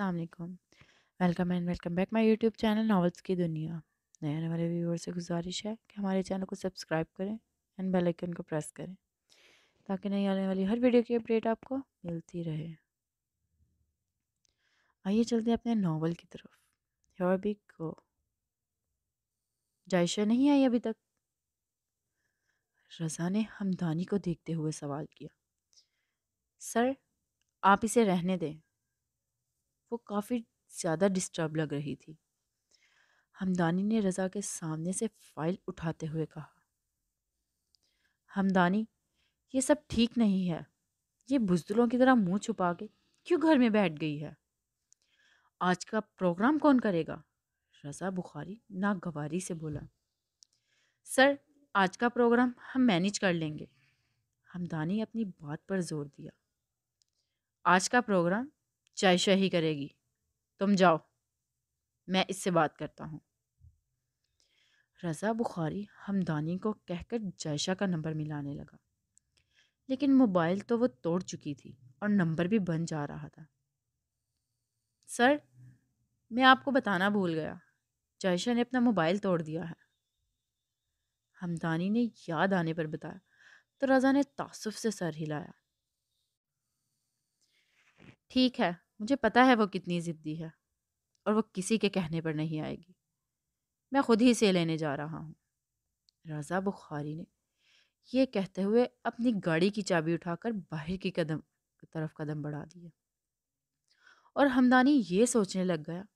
अल्लाम welcome and welcome back my YouTube channel novels की दुनिया नए आने वाले व्यूअर से गुजारिश है कि हमारे चैनल को सब्सक्राइब करें एंड बेल आइकन को प्रेस करें ताकि नई आने वाली हर वीडियो की अपडेट आपको मिलती रहे आइए चलते हैं अपने नावल की तरफ हेयर बी गो जायशा नहीं आई अभी तक रजा ने हमदानी को देखते हुए सवाल किया सर आप इसे रहने दें वो काफ़ी ज़्यादा डिस्टर्ब लग रही थी हमदानी ने रज़ा के सामने से फाइल उठाते हुए कहा हमदानी ये सब ठीक नहीं है ये बुजदुलों की तरह मुंह छुपा के क्यों घर में बैठ गई है आज का प्रोग्राम कौन करेगा रज़ा बुखारी नागवारी से बोला सर आज का प्रोग्राम हम मैनेज कर लेंगे हमदानी अपनी बात पर जोर दिया आज का प्रोग्राम चाय ही करेगी तुम जाओ मैं इससे बात करता हूँ रज़ा बुखारी हमदानी को कहकर जायशा का नंबर मिलाने लगा लेकिन मोबाइल तो वो तोड़ चुकी थी और नंबर भी बन जा रहा था सर मैं आपको बताना भूल गया जायशा ने अपना मोबाइल तोड़ दिया है हमदानी ने याद आने पर बताया तो रज़ा ने तासुफ से सर हिलाया ठीक है मुझे पता है वो कितनी ज़िद्दी है और वो किसी के कहने पर नहीं आएगी मैं खुद ही से लेने जा रहा हूँ रज़ा बुखारी ने यह कहते हुए अपनी गाड़ी की चाबी उठाकर बाहर की कदम तरफ कदम बढ़ा दिया और हमदानी ये सोचने लग गया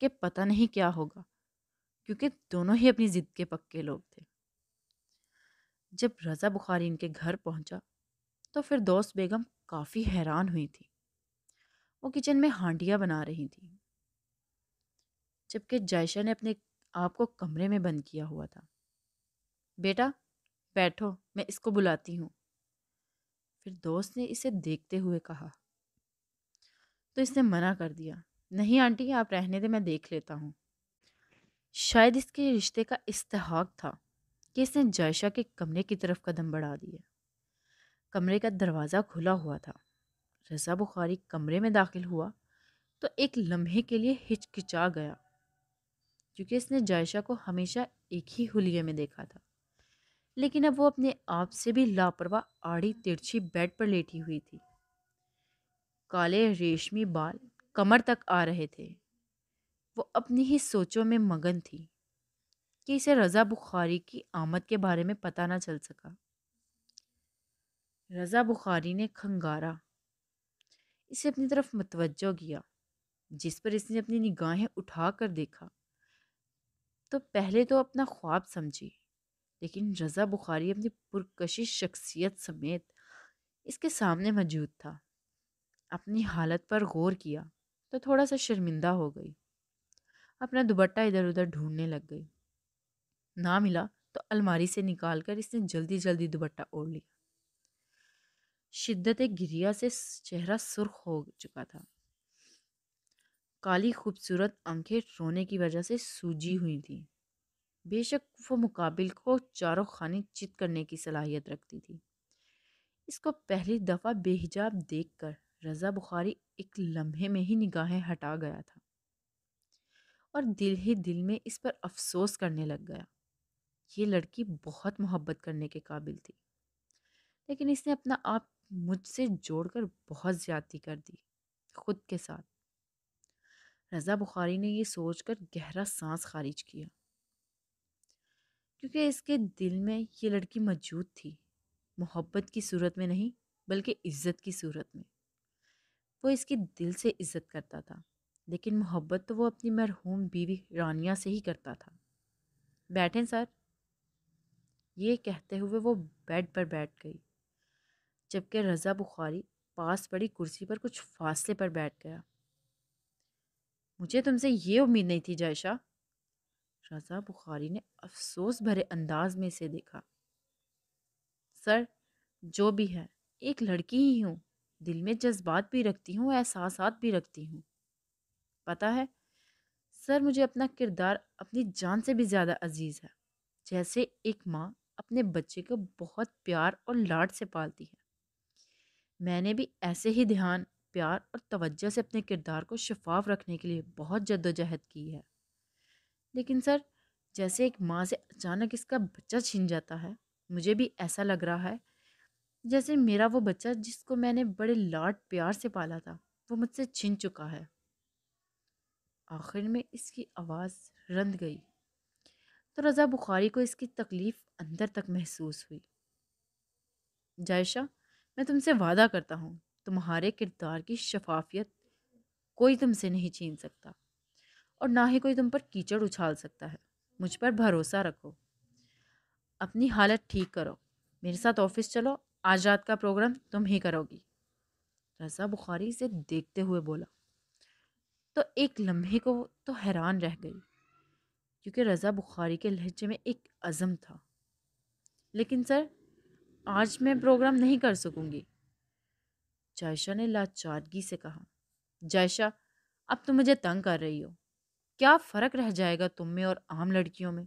कि पता नहीं क्या होगा क्योंकि दोनों ही अपनी ज़िद के पक्के लोग थे जब रज़ा बुखारी इनके घर पहुंचा तो फिर दोस्त बेगम काफ़ी हैरान हुई थी वो किचन में हांडियाँ बना रही थी जबकि जायशा ने अपने आप को कमरे में बंद किया हुआ था बेटा बैठो मैं इसको बुलाती हूँ फिर दोस्त ने इसे देखते हुए कहा तो इसने मना कर दिया नहीं आंटी आप रहने दे मैं देख लेता हूँ शायद इसके रिश्ते का इस्तेहाक था कि इसने जायशा के कमरे की तरफ कदम बढ़ा दिया कमरे का दरवाज़ा खुला हुआ था रज़ा बुखारी कमरे में दाखिल हुआ तो एक लम्हे के लिए हिचकिचा गया क्योंकि इसने जायशा को हमेशा एक ही हुलिये में देखा था लेकिन अब वो अपने आप से भी लापरवाह आड़ी तिरछी बेड पर लेटी हुई थी काले रेशमी बाल कमर तक आ रहे थे वो अपनी ही सोचों में मगन थी कि इसे रज़ा बुखारी की आमद के बारे में पता ना चल सका रज़ा बुखारी ने खंगारा इसे अपनी तरफ मतवजो किया जिस पर इसने अपनी निगाहें उठा कर देखा तो पहले तो अपना ख्वाब समझी लेकिन रज़ा बुखारी अपनी पुरकशिश शख्सियत समेत इसके सामने मौजूद था अपनी हालत पर गौर किया तो थोड़ा सा शर्मिंदा हो गई अपना दुबट्टा इधर उधर ढूंढने लग गई ना मिला तो अलमारी से निकाल कर इसने जल्दी जल्दी दुबट्टा ओढ़ लिया शिद्दत घिरिया से चेहरा सुर्ख हो चुका था काली खूबसूरत आंखें रोने की वजह से सूजी हुई थी बेशक वो मुकाबिल को चारों खाने चित करने की सलाहियत रखती थी इसको पहली दफ़ा बेहिजाब देखकर रज़ा बुखारी एक लम्हे में ही निगाहें हटा गया था और दिल ही दिल में इस पर अफसोस करने लग गया ये लड़की बहुत मोहब्बत करने के काबिल थी लेकिन इसने अपना आप मुझसे जोड़कर बहुत ज़्यादती कर दी खुद के साथ रज़ा बुखारी ने यह सोचकर गहरा सांस खारिज किया क्योंकि इसके दिल में ये लड़की मौजूद थी मोहब्बत की सूरत में नहीं बल्कि इज़्ज़त की सूरत में वो इसके दिल से इज़्ज़त करता था लेकिन मोहब्बत तो वो अपनी मरहूम बीवी रानिया से ही करता था बैठें सर ये कहते हुए वो बेड पर बैठ गई जबकि रज़ा बुखारी पास पड़ी कुर्सी पर कुछ फासले पर बैठ गया मुझे तुमसे ये उम्मीद नहीं थी जायशा रज़ा बुखारी ने अफसोस भरे अंदाज में इसे देखा सर जो भी है एक लड़की ही हूँ दिल में जज्बात भी रखती हूँ एहसास भी रखती हूँ पता है सर मुझे अपना किरदार अपनी जान से भी ज़्यादा अजीज़ है जैसे एक माँ अपने बच्चे को बहुत प्यार और लाड से पालती है मैंने भी ऐसे ही ध्यान प्यार और तवज्जो से अपने किरदार को शफाफ रखने के लिए बहुत जद्दोजहद की है लेकिन सर जैसे एक माँ से अचानक इसका बच्चा छीन जाता है मुझे भी ऐसा लग रहा है जैसे मेरा वो बच्चा जिसको मैंने बड़े लाड प्यार से पाला था वो मुझसे छीन चुका है आखिर में इसकी आवाज़ रंध गई तो रज़ा बुखारी को इसकी तकलीफ़ अंदर तक महसूस हुई जायशा मैं तुमसे वादा करता हूँ तुम्हारे किरदार की शफाफियत कोई तुमसे नहीं छीन सकता और ना ही कोई तुम पर कीचड़ उछाल सकता है मुझ पर भरोसा रखो अपनी हालत ठीक करो मेरे साथ ऑफिस चलो आज रात का प्रोग्राम तुम ही करोगी रज़ा बुखारी इसे देखते हुए बोला तो एक लम्हे को तो हैरान रह गई क्योंकि रज़ा बुखारी के लहजे में एक अज़म था लेकिन सर आज मैं प्रोग्राम नहीं कर सकूंगी जायशा ने लाचादगी से कहा जायशा अब तुम मुझे तंग कर रही हो क्या फ़र्क रह जाएगा तुम में और आम लड़कियों में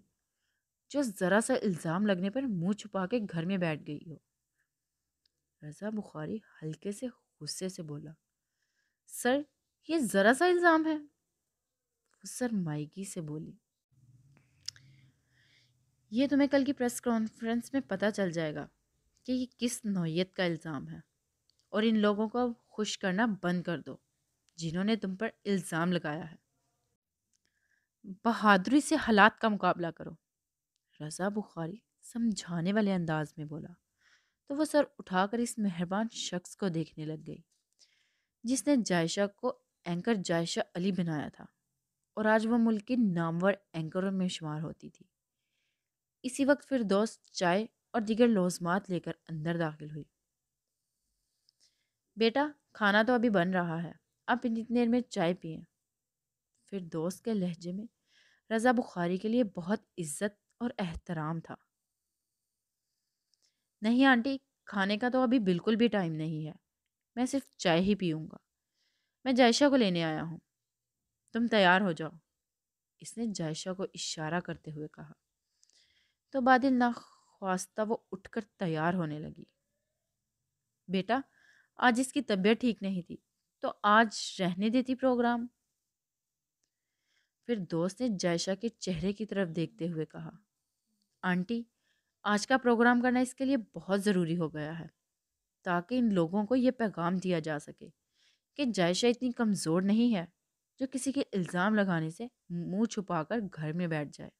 जो ज़रा सा इल्ज़ाम लगने पर मुंह छुपा के घर में बैठ गई हो रज़ा बुखारी हल्के से गुस्से से बोला सर ये ज़रा सा इल्ज़ाम है वो सर माइकी से बोली ये तुम्हें कल की प्रेस कॉन्फ्रेंस में पता चल जाएगा कि ये किस नौीयत का इल्ज़ाम है और इन लोगों को खुश करना बंद कर दो जिन्होंने तुम पर इल्ज़ाम लगाया है बहादुरी से हालात का मुकाबला करो रज़ा बुखारी समझाने वाले अंदाज में बोला तो वह सर उठाकर इस मेहरबान शख्स को देखने लग गई जिसने जायशा को एंकर जायशा अली बनाया था और आज वह मुल्क के नामवर एंकरों में शुमार होती थी इसी वक्त फिर दोस्त चाय और दिगर लोजमात लेकर अंदर दाखिल हुई बेटा खाना तो अभी बन रहा है आप इतनी देर में चाय पिए फिर दोस्त के लहजे में रज़ा बुखारी के लिए बहुत इज्जत और एहतराम था नहीं आंटी खाने का तो अभी बिल्कुल भी टाइम नहीं है मैं सिर्फ चाय ही पीऊँगा मैं जायशा को लेने आया हूँ तुम तैयार हो जाओ इसने जायशा को इशारा करते हुए कहा तो बादल ना ख्वास्ता वो उठकर तैयार होने लगी बेटा आज इसकी तबीयत ठीक नहीं थी तो आज रहने देती प्रोग्राम फिर दोस्त ने जायशा के चेहरे की तरफ देखते हुए कहा आंटी आज का प्रोग्राम करना इसके लिए बहुत ज़रूरी हो गया है ताकि इन लोगों को यह पैगाम दिया जा सके कि जायशा इतनी कमज़ोर नहीं है जो किसी के इल्ज़ाम लगाने से मुंह छुपाकर घर में बैठ जाए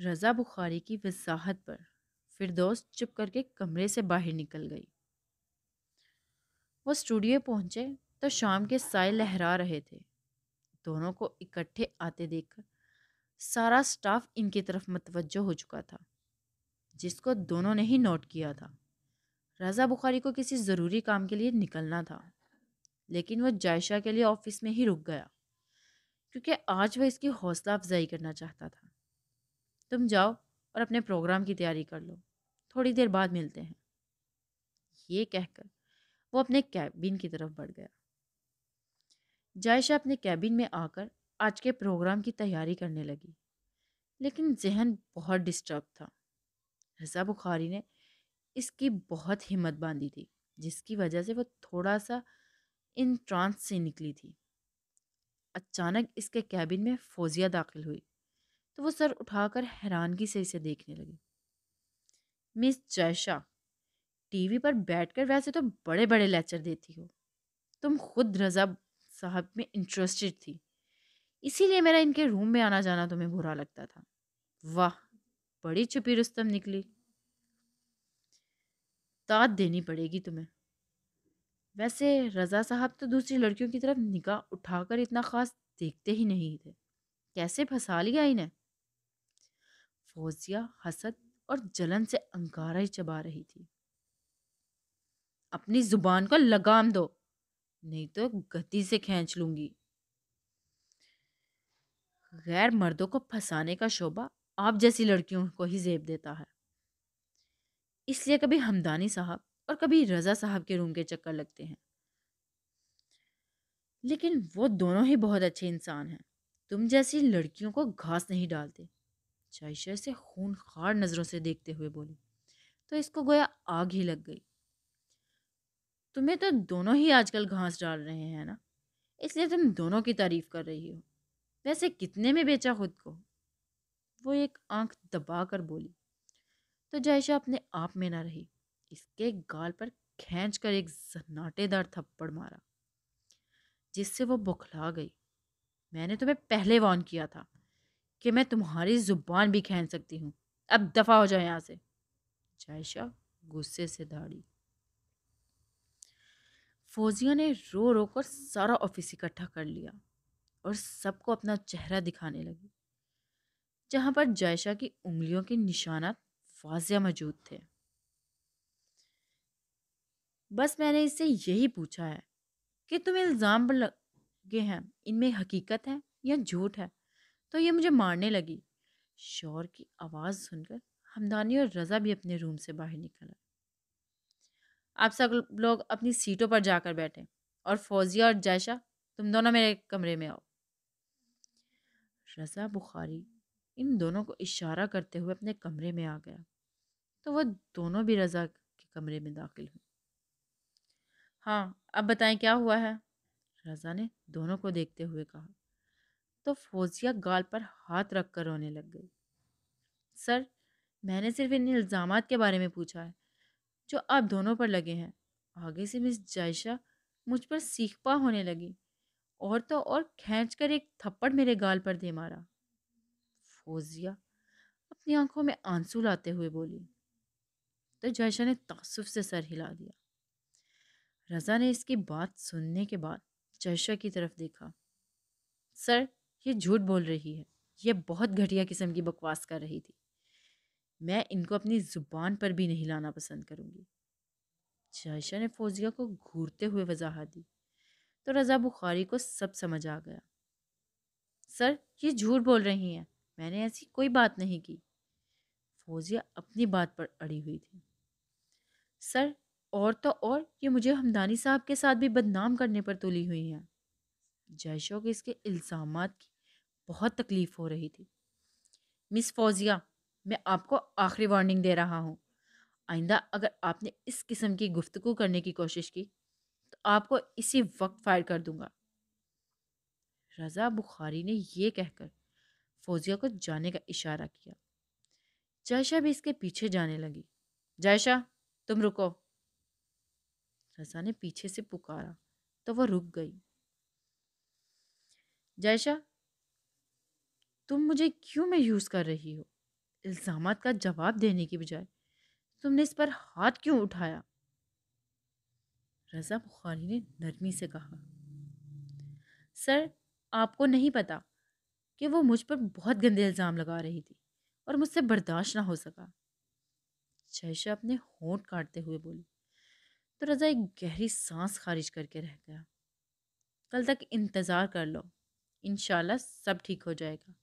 रज़ा बुखारी की वजाहत पर फिरदौस चुप करके कमरे से बाहर निकल गई वो स्टूडियो पहुंचे तो शाम के साय लहरा रहे थे दोनों को इकट्ठे आते देखकर सारा स्टाफ इनकी तरफ मतवजो हो चुका था जिसको दोनों ने ही नोट किया था रज़ा बुखारी को किसी ज़रूरी काम के लिए निकलना था लेकिन वह जायशा के लिए ऑफिस में ही रुक गया क्योंकि आज वह इसकी हौसला अफजाई करना चाहता था तुम जाओ और अपने प्रोग्राम की तैयारी कर लो थोड़ी देर बाद मिलते हैं ये कहकर वो अपने कैबिन की तरफ बढ़ गया जायशा अपने कैबिन में आकर आज के प्रोग्राम की तैयारी करने लगी लेकिन जहन बहुत डिस्टर्ब था रज़ा बुखारी ने इसकी बहुत हिम्मत बांधी थी जिसकी वजह से वो थोड़ा सा इन ट्रांस से निकली थी अचानक इसके कैबिन में फौजिया दाखिल हुई तो वो सर उठाकर हैरानगी से इसे देखने लगी मिस जयशा टीवी पर बैठकर वैसे तो बड़े बड़े लेक्चर देती हो तुम खुद रज़ा साहब में इंटरेस्टेड थी इसीलिए मेरा इनके रूम में आना जाना तुम्हें बुरा लगता था वाह बड़ी छुपी रुस्तम निकली ताद देनी पड़ेगी तुम्हें वैसे रज़ा साहब तो दूसरी लड़कियों की तरफ निगाह उठाकर इतना ख़ास देखते ही नहीं थे कैसे फंसा लिया इन्हें फौजिया हसद और जलन से अंगारा ही चबा रही थी अपनी जुबान को लगाम दो नहीं तो गति से खींच लूंगी गैर मर्दों को फंसाने का शोभा आप जैसी लड़कियों को ही जेब देता है इसलिए कभी हमदानी साहब और कभी रज़ा साहब के रूम के चक्कर लगते हैं लेकिन वो दोनों ही बहुत अच्छे इंसान हैं तुम जैसी लड़कियों को घास नहीं डालते चाइशर अच्छा, से खार नज़रों से देखते हुए बोली तो इसको गोया आग ही लग गई तुम्हें तो दोनों ही आजकल घास डाल रहे हैं ना इसलिए तुम दोनों की तारीफ कर रही हो वैसे कितने में बेचा खुद को वो एक आंख दबा कर बोली तो जायशा अपने आप में ना रही इसके गाल पर खींच कर एक सन्नाटेदार थप्पड़ मारा जिससे वो बुखला गई मैंने तुम्हें पहले वॉन किया था कि मैं तुम्हारी ज़ुबान भी खेन सकती हूँ अब दफ़ा हो जाए यहाँ से जायशा गुस्से से दाड़ी फौजियों ने रो रो कर सारा ऑफिस इकट्ठा कर लिया और सबको अपना चेहरा दिखाने लगी जहाँ पर जायशा की उंगलियों के निशानात वाजिया मौजूद थे बस मैंने इससे यही पूछा है कि तुम इल्ज़ाम पर लगे हैं इनमें हकीकत है या झूठ है तो ये मुझे मारने लगी शोर की आवाज़ सुनकर हमदानी और रज़ा भी अपने रूम से बाहर निकल आए आप सब लोग अपनी सीटों पर जाकर बैठे और फौजिया और जैशा तुम दोनों मेरे कमरे में आओ रज़ा बुखारी इन दोनों को इशारा करते हुए अपने कमरे में आ गया तो वह दोनों भी रज़ा के कमरे में दाखिल हुई हाँ अब बताएं क्या हुआ है रज़ा ने दोनों को देखते हुए कहा तो फौजिया गाल पर हाथ रख कर रोने लग गई सर मैंने सिर्फ इन इल्ज़ाम के बारे में पूछा है जो आप दोनों पर लगे हैं आगे से मिस जायशा मुझ पर सीखपा होने लगी और तो और खींच कर एक थप्पड़ मेरे गाल पर दे मारा फौजिया अपनी आंखों में आंसू लाते हुए बोली तो जायशा ने तासुफ से सर हिला दिया रज़ा ने इसकी बात सुनने के बाद जायशा की तरफ देखा सर ये झूठ बोल रही है ये बहुत घटिया किस्म की बकवास कर रही थी मैं इनको अपनी ज़ुबान पर भी नहीं लाना पसंद करूँगी जायशा ने फौजिया को घूरते हुए वजाहत दी तो रज़ा बुखारी को सब समझ आ गया सर ये झूठ बोल रही हैं मैंने ऐसी कोई बात नहीं की फौजिया अपनी बात पर अड़ी हुई थी सर और तो और ये मुझे हमदानी साहब के साथ भी बदनाम करने पर तुली हुई हैं जयशो के इसके इल्ज़ाम की बहुत तकलीफ़ हो रही थी मिस फौजिया मैं आपको आखिरी वार्निंग दे रहा हूँ आइंदा अगर आपने इस किस्म की गुफ्तु करने की कोशिश की तो आपको इसी वक्त फायर कर दूंगा रज़ा बुखारी ने यह कहकर फौजिया को जाने का इशारा किया जायशा भी इसके पीछे जाने लगी जायशा तुम रुको रज़ा ने पीछे से पुकारा तो वह रुक गई जायशा तुम मुझे क्यों मैं यूज कर रही हो इल्ज़ाम का जवाब देने की बजाय तुमने इस पर हाथ क्यों उठाया रज़ा बुखारी ने नरमी से कहा सर आपको नहीं पता कि वो मुझ पर बहुत गंदे इल्ज़ाम लगा रही थी और मुझसे बर्दाश्त ना हो सका जैशा अपने होंठ काटते हुए बोली तो रज़ा एक गहरी सांस खारिज करके रह गया कल तक इंतज़ार कर लो इन सब ठीक हो जाएगा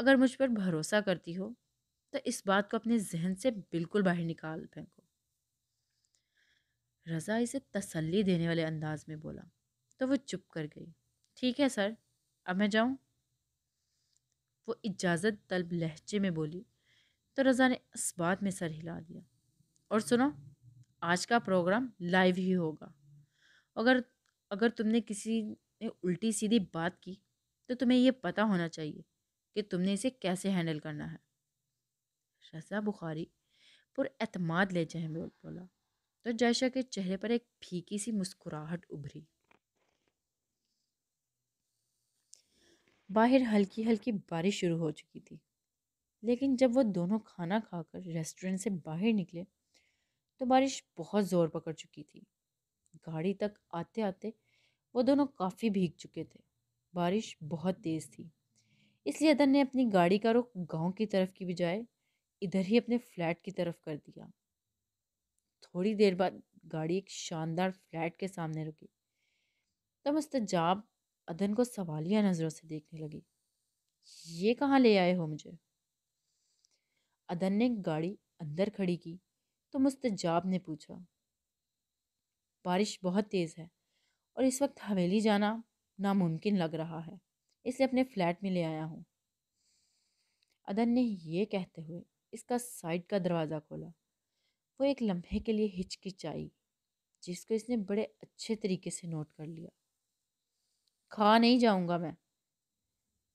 अगर मुझ पर भरोसा करती हो तो इस बात को अपने जहन से बिल्कुल बाहर निकाल फेंको रज़ा इसे तसल्ली देने वाले अंदाज में बोला तो वो चुप कर गई ठीक है सर अब मैं जाऊँ वो इजाज़त तलब लहजे में बोली तो रज़ा ने इस बात में सर हिला दिया और सुनो आज का प्रोग्राम लाइव ही होगा अगर अगर तुमने किसी ने उल्टी सीधी बात की तो तुम्हें यह पता होना चाहिए कि तुमने इसे कैसे हैंडल करना है रजा बुखारी पुरमाद लहजे में बोला तो जयशा के चेहरे पर एक फीकी सी मुस्कुराहट उभरी बाहर हल्की हल्की बारिश शुरू हो चुकी थी लेकिन जब वो दोनों खाना खाकर रेस्टोरेंट से बाहर निकले तो बारिश बहुत ज़ोर पकड़ चुकी थी गाड़ी तक आते आते वो दोनों काफ़ी भीग चुके थे बारिश बहुत तेज़ थी इसलिए अदन ने अपनी गाड़ी का रुख गांव की तरफ की बजाय इधर ही अपने फ्लैट की तरफ कर दिया थोड़ी देर बाद गाड़ी एक शानदार फ्लैट के सामने रुकी तब मुस्तजाब अदन को सवालिया नज़रों से देखने लगी ये कहाँ ले आए हो मुझे अदन ने गाड़ी अंदर खड़ी की तो मुस्तजाब ने पूछा बारिश बहुत तेज़ है और इस वक्त हवेली जाना नामुमकिन लग रहा है इसलिए अपने फ्लैट में ले आया हूँ अदन ने यह कहते हुए इसका साइड का दरवाज़ा खोला वो एक लम्हे के लिए हिचकिचाई जिसको इसने बड़े अच्छे तरीके से नोट कर लिया खा नहीं जाऊंगा मैं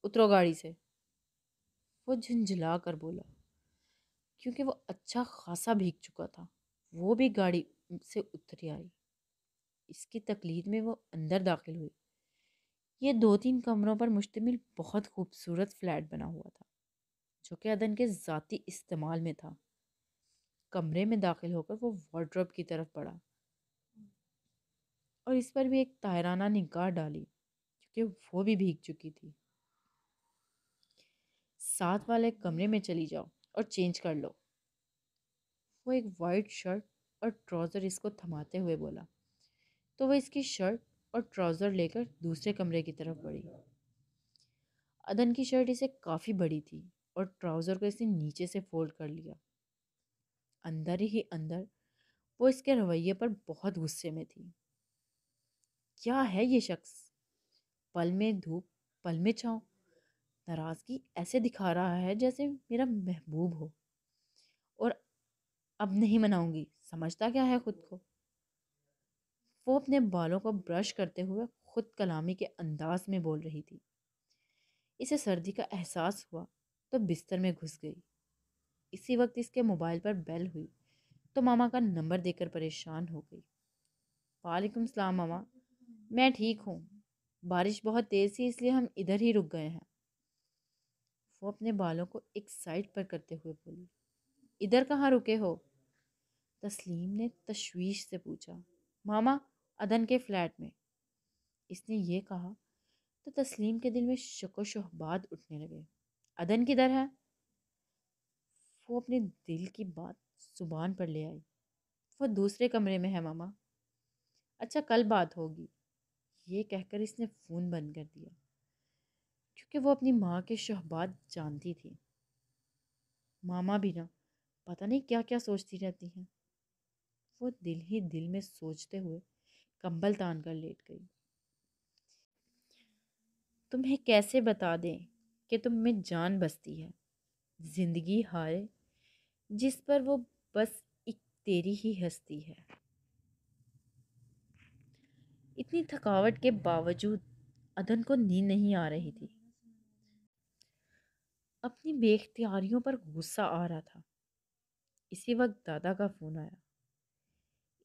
उतरो गाड़ी से वो झंझला कर बोला क्योंकि वो अच्छा खासा भीग चुका था वो भी गाड़ी से उतरी आई इसकी तकलीद में वो अंदर दाखिल हुई ये दो तीन कमरों पर मुश्तमिल बहुत खूबसूरत फ्लैट बना हुआ था जो कि अदन के ज़ाती इस्तेमाल में था कमरे में दाखिल होकर वो वार्ड्रॉप की तरफ बढ़ा और इस पर भी एक तायराना निगाह डाली क्योंकि वो भी भीग चुकी थी साथ वाले कमरे में चली जाओ और चेंज कर लो वो एक वाइट शर्ट और ट्राउज़र इसको थमाते हुए बोला तो वह इसकी शर्ट और ट्राउज़र लेकर दूसरे कमरे की तरफ बढ़ी अदन की शर्ट इसे काफ़ी बड़ी थी और ट्राउज़र को इसने नीचे से फोल्ड कर लिया अंदर ही अंदर वो इसके रवैये पर बहुत गुस्से में थी क्या है ये शख्स पल में धूप पल में छाँव नाराज़गी ऐसे दिखा रहा है जैसे मेरा महबूब हो और अब नहीं मनाऊंगी समझता क्या है खुद को वो अपने बालों को ब्रश करते हुए ख़ुद कलामी के अंदाज में बोल रही थी इसे सर्दी का एहसास हुआ तो बिस्तर में घुस गई इसी वक्त इसके मोबाइल पर बेल हुई तो मामा का नंबर देकर परेशान हो गई वालेकुम सलाम मामा मैं ठीक हूँ बारिश बहुत तेज़ थी इसलिए हम इधर ही रुक गए हैं वो अपने बालों को एक साइड पर करते हुए बोली इधर कहाँ रुके हो तस्लीम ने तशवीश से पूछा मामा अदन के फ्लैट में इसने ये कहा तो तस्लीम के दिल में शको शहबाद उठने लगे अदन किधर है वो अपने दिल की बात ज़ुबान पर ले आई वो दूसरे कमरे में है मामा अच्छा कल बात होगी ये कहकर इसने फ़ोन बंद कर दिया क्योंकि वो अपनी माँ के शहबाद जानती थी मामा भी ना पता नहीं क्या क्या सोचती रहती हैं वो दिल ही दिल में सोचते हुए कंबल तान कर लेट गई तुम्हें कैसे बता दें कि तुम में जान बसती है जिंदगी हाय जिस पर वो बस एक तेरी ही हस्ती है इतनी थकावट के बावजूद अदन को नींद नहीं आ रही थी अपनी बेख्तियारियों पर गुस्सा आ रहा था इसी वक्त दादा का फ़ोन आया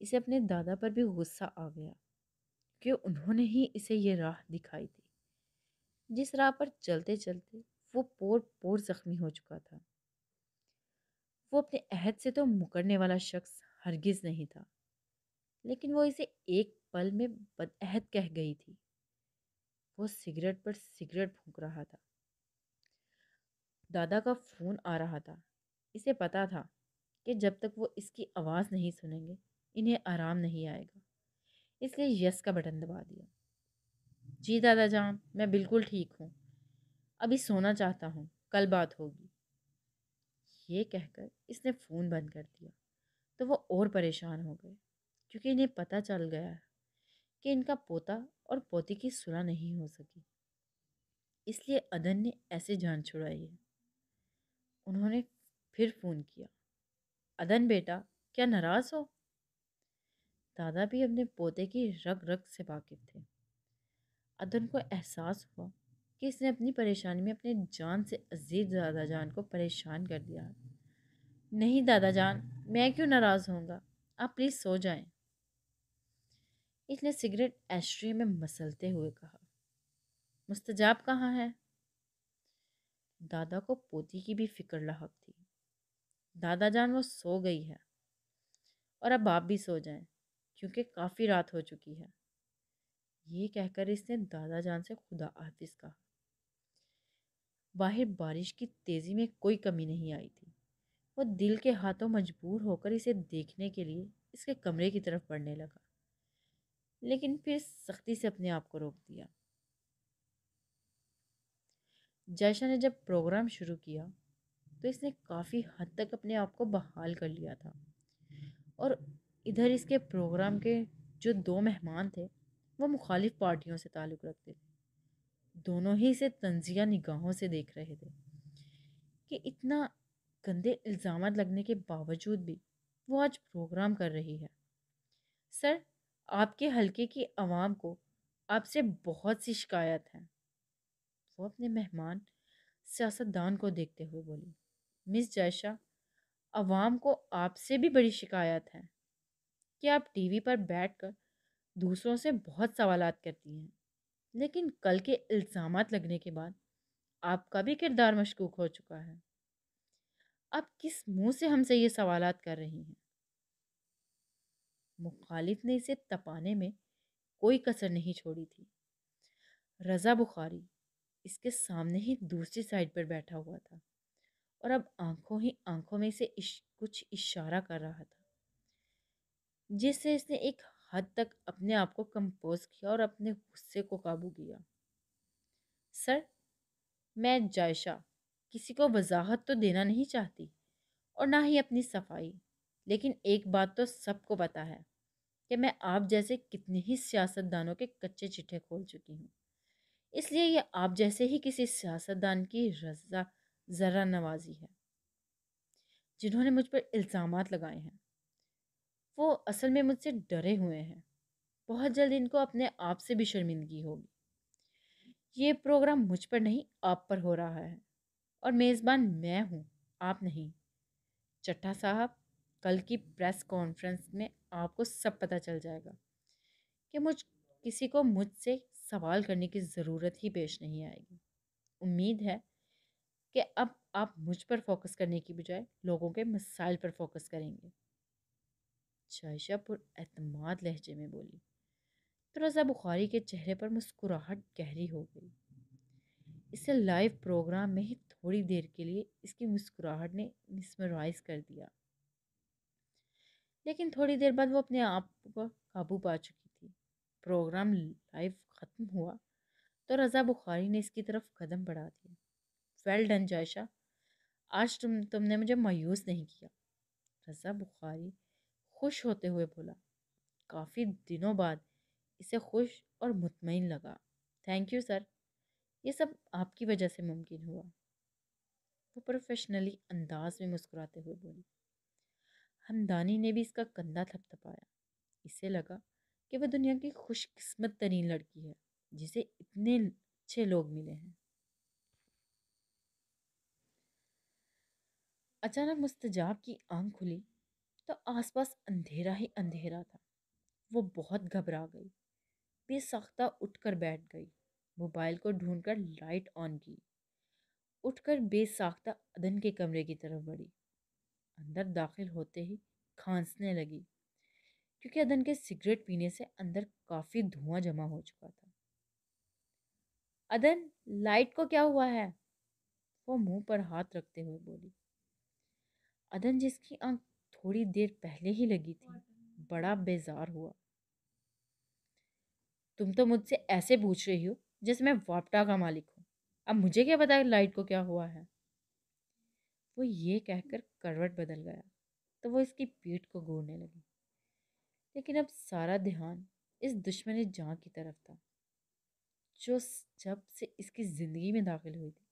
इसे अपने दादा पर भी गुस्सा आ गया कि उन्होंने ही इसे ये राह दिखाई थी जिस राह पर चलते चलते वो पोर पोर जख्मी हो चुका था वो अपने अहद से तो मुकरने वाला शख्स हरगिज़ नहीं था लेकिन वो इसे एक पल में बदअहद कह गई थी वो सिगरेट पर सिगरेट फूंक रहा था दादा का फ़ोन आ रहा था इसे पता था कि जब तक वो इसकी आवाज़ नहीं सुनेंगे इन्हें आराम नहीं आएगा इसलिए यस का बटन दबा दिया जी दादा जान मैं बिल्कुल ठीक हूँ अभी सोना चाहता हूँ कल बात होगी ये कहकर इसने फ़ोन बंद कर दिया तो वो और परेशान हो गए क्योंकि इन्हें पता चल गया कि इनका पोता और पोती की सुलह नहीं हो सकी इसलिए अदन ने ऐसे जान छुड़ाई है उन्होंने फिर फ़ोन किया अदन बेटा क्या नाराज़ हो दादा भी अपने पोते की रग रग से वाकिफ थे अदन को हम्म। एहसास हुआ कि इसने अपनी परेशानी में अपने जान से अजीज दादा जान को परेशान कर दिया नहीं दादा जान मैं क्यों नाराज़ होऊंगा आप प्लीज़ सो जाएं। इसने सिगरेट एश्रे में मसलते हुए कहा मुस्तजाब कहाँ है दादा को पोती की भी फिक्र लाक थी दादा जान वो सो गई है और अब आप भी सो जाएं क्योंकि काफ़ी रात हो चुकी है ये कहकर इसने दादा जान से खुदा हाफिज कहा बाहर बारिश की तेज़ी में कोई कमी नहीं आई थी वो दिल के हाथों मजबूर होकर इसे देखने के लिए इसके कमरे की तरफ बढ़ने लगा लेकिन फिर सख्ती से अपने आप को रोक दिया जैशा ने जब प्रोग्राम शुरू किया तो इसने काफ़ी हद तक अपने आप को बहाल कर लिया था और इधर इसके प्रोग्राम के जो दो मेहमान थे वो मुखालिफ पार्टियों से ताल्लुक़ रखते थे दोनों ही इसे तंजिया निगाहों से देख रहे थे कि इतना गंदे इल्ज़ाम लगने के बावजूद भी वो आज प्रोग्राम कर रही है सर आपके हलके की आवाम को आपसे बहुत सी शिकायत है वो अपने मेहमान सियासतदान को देखते हुए बोली मिस जायशा आवाम को आपसे भी बड़ी शिकायत है कि आप टीवी पर बैठकर दूसरों से बहुत सवाल करती हैं लेकिन कल के इल्ज़ाम लगने के बाद आपका भी किरदार मशकूक हो चुका है आप किस मुंह से हमसे ये सवाल कर रही हैं मुखालिफ ने इसे तपाने में कोई कसर नहीं छोड़ी थी रज़ा बुखारी इसके सामने ही दूसरी साइड पर बैठा हुआ था और अब आंखों ही आंखों में से इश, कुछ इशारा कर रहा था जिससे इसने एक हद तक अपने आप को कंपोज किया और अपने गुस्से को काबू किया सर मैं जायशा किसी को वजाहत तो देना नहीं चाहती और ना ही अपनी सफाई लेकिन एक बात तो सबको पता है कि मैं आप जैसे कितने ही सियासतदानों के कच्चे चिट्ठे खोल चुकी हूँ इसलिए यह आप जैसे ही किसी सियासतदान की रजा ज़रा नवाजी है जिन्होंने मुझ पर इल्ज़ाम लगाए हैं वो असल में मुझसे डरे हुए हैं बहुत जल्द इनको अपने आप से भी शर्मिंदगी होगी ये प्रोग्राम मुझ पर नहीं आप पर हो रहा है और मेज़बान मैं हूँ आप नहीं चट्टा साहब कल की प्रेस कॉन्फ्रेंस में आपको सब पता चल जाएगा कि मुझ किसी को मुझसे सवाल करने की ज़रूरत ही पेश नहीं आएगी उम्मीद है कि अब आप मुझ पर फोकस करने की बजाय लोगों के मसाइल पर फोकस करेंगे शाइशा अच्छा, पुरमाद लहजे में बोली तो रज़ा बुखारी के चेहरे पर मुस्कुराहट गहरी हो गई इसे लाइव प्रोग्राम में ही थोड़ी देर के लिए इसकी मुस्कुराहट ने मिसमराइज कर दिया लेकिन थोड़ी देर बाद वो अपने आप पर काबू पा चुकी थी प्रोग्राम लाइव ख़त्म हुआ तो रज़ा बुखारी ने इसकी तरफ कदम बढ़ा दिया वेल डन जायशा आज तुम तुमने मुझे मायूस नहीं किया रज़ा बुखारी खुश होते हुए बोला काफ़ी दिनों बाद इसे खुश और मुतमिन लगा थैंक यू सर ये सब आपकी वजह से मुमकिन हुआ वो प्रोफेशनली अंदाज में मुस्कुराते हुए बोली हमदानी ने भी इसका कंधा थपथपाया इसे लगा कि वह दुनिया की खुशकस्मत तरीन लड़की है जिसे इतने अच्छे लोग मिले हैं अचानक मुस्तजाब की आंख खुली तो आसपास अंधेरा ही अंधेरा था वो बहुत घबरा गई बेसाख्ता उठकर बैठ गई मोबाइल को ढूंढकर लाइट ऑन की उठकर बेसाख्ता अदन के कमरे की तरफ बढ़ी अंदर दाखिल होते ही खांसने लगी क्योंकि अदन के सिगरेट पीने से अंदर काफ़ी धुआं जमा हो चुका था अदन लाइट को क्या हुआ है वो मुंह पर हाथ रखते हुए बोली अदन जिसकी आंख थोड़ी देर पहले ही लगी थी बड़ा बेजार हुआ तुम तो मुझसे ऐसे पूछ रही हो जैसे मैं वापटा का मालिक हूँ अब मुझे क्या पता लाइट को क्या हुआ है वो ये कहकर करवट बदल गया तो वो इसकी पीठ को घूरने लगी लेकिन अब सारा ध्यान इस दुश्मनी जहाँ की तरफ था जो जब से इसकी ज़िंदगी में दाखिल हुई थी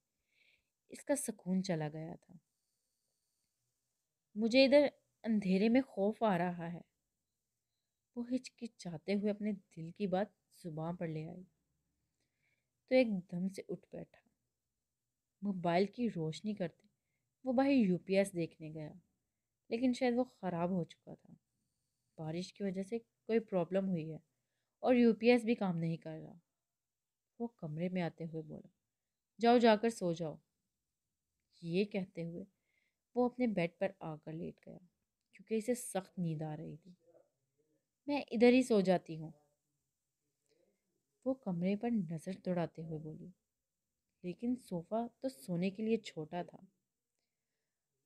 इसका सुकून चला गया था मुझे इधर अंधेरे में खौफ आ रहा है वो हिचकिचाते हुए अपने दिल की बात जुबान पर ले आई तो एकदम से उठ बैठा मोबाइल की रोशनी करते वो भाई यूपीएस देखने गया लेकिन शायद वो ख़राब हो चुका था बारिश की वजह से कोई प्रॉब्लम हुई है और यूपीएस भी काम नहीं कर रहा वो कमरे में आते हुए बोला जाओ जाकर सो जाओ ये कहते हुए वो अपने बेड पर आकर लेट गया क्योंकि इसे सख्त नींद आ रही थी मैं इधर ही सो जाती हूँ वो कमरे पर नज़र दौड़ाते हुए बोली लेकिन सोफ़ा तो सोने के लिए छोटा था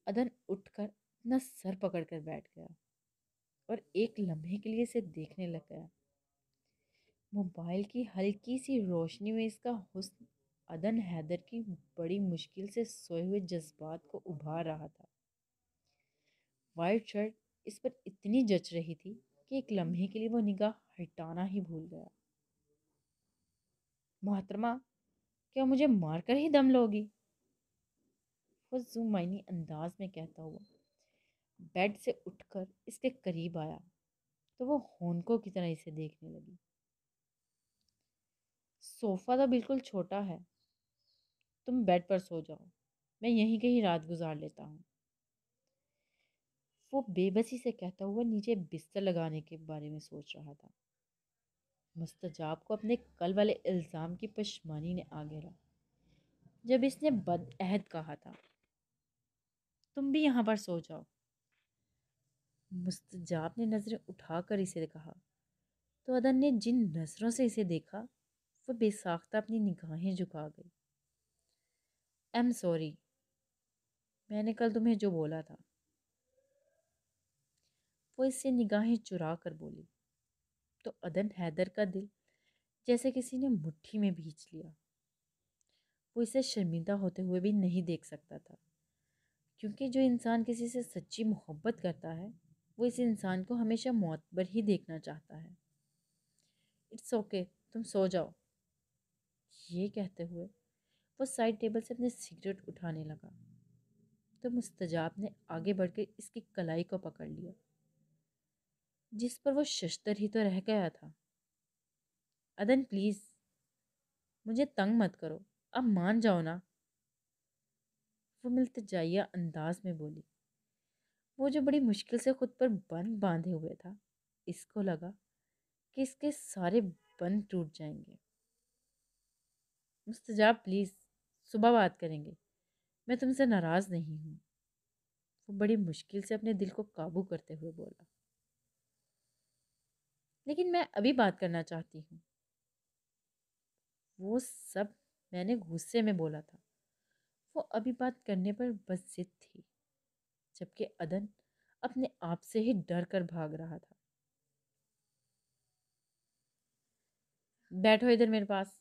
अदन उठकर अपना सर पकड़ कर बैठ गया और एक लम्हे के लिए इसे देखने लग गया मोबाइल की हल्की सी रोशनी में इसका हुस्न अदन हैदर की बड़ी मुश्किल से सोए हुए जज्बात को उभार रहा था वाइट शर्ट इस पर इतनी जच रही थी कि एक लम्हे के लिए वो निगाह हटाना ही भूल गया मोहतरमा क्या मुझे मारकर ही दम लोगी वो जुमायनी अंदाज में कहता हुआ बेड से उठकर इसके करीब आया तो वो होनकों की तरह इसे देखने लगी सोफ़ा तो बिल्कुल छोटा है तुम बेड पर सो जाओ मैं यहीं कहीं रात गुजार लेता हूँ वो बेबसी से कहता हुआ नीचे बिस्तर लगाने के बारे में सोच रहा था मुस्तजाब को अपने कल वाले इल्ज़ाम की पशमानी ने आ रहा जब इसने बदअहद कहा था तुम भी यहाँ पर सो जाओ मुस्तजाब ने नज़रें उठाकर इसे कहा तो अदन ने जिन नज़रों से इसे देखा वो बेसाख्ता अपनी निगाहें झुका गई आई एम सॉरी मैंने कल तुम्हें जो बोला था वो इससे निगाहें चुरा कर बोली तो अदन हैदर का दिल जैसे किसी ने मुट्ठी में भींच लिया वो इसे शर्मिंदा होते हुए भी नहीं देख सकता था क्योंकि जो इंसान किसी से सच्ची मोहब्बत करता है वो इस इंसान को हमेशा मौतबर ही देखना चाहता है इट्स ओके okay, तुम सो जाओ ये कहते हुए वो साइड टेबल से अपने सिगरेट उठाने लगा तो मुस्तजाब ने आगे बढ़कर इसकी कलाई को पकड़ लिया जिस पर वो शस्तर ही तो रह गया था अदन प्लीज़ मुझे तंग मत करो अब मान जाओ ना वो मिलतजाइया अंदाज में बोली वो जो बड़ी मुश्किल से खुद पर बंद बांधे हुए था इसको लगा कि इसके सारे बंद टूट जाएंगे मुस्तजाब प्लीज़ सुबह बात करेंगे मैं तुमसे नाराज़ नहीं हूँ वो बड़ी मुश्किल से अपने दिल को काबू करते हुए बोला लेकिन मैं अभी बात करना चाहती हूँ वो सब मैंने गुस्से में बोला था वो अभी बात करने पर बस जिद थी जबकि अदन अपने आप से ही डर कर भाग रहा था बैठो इधर मेरे पास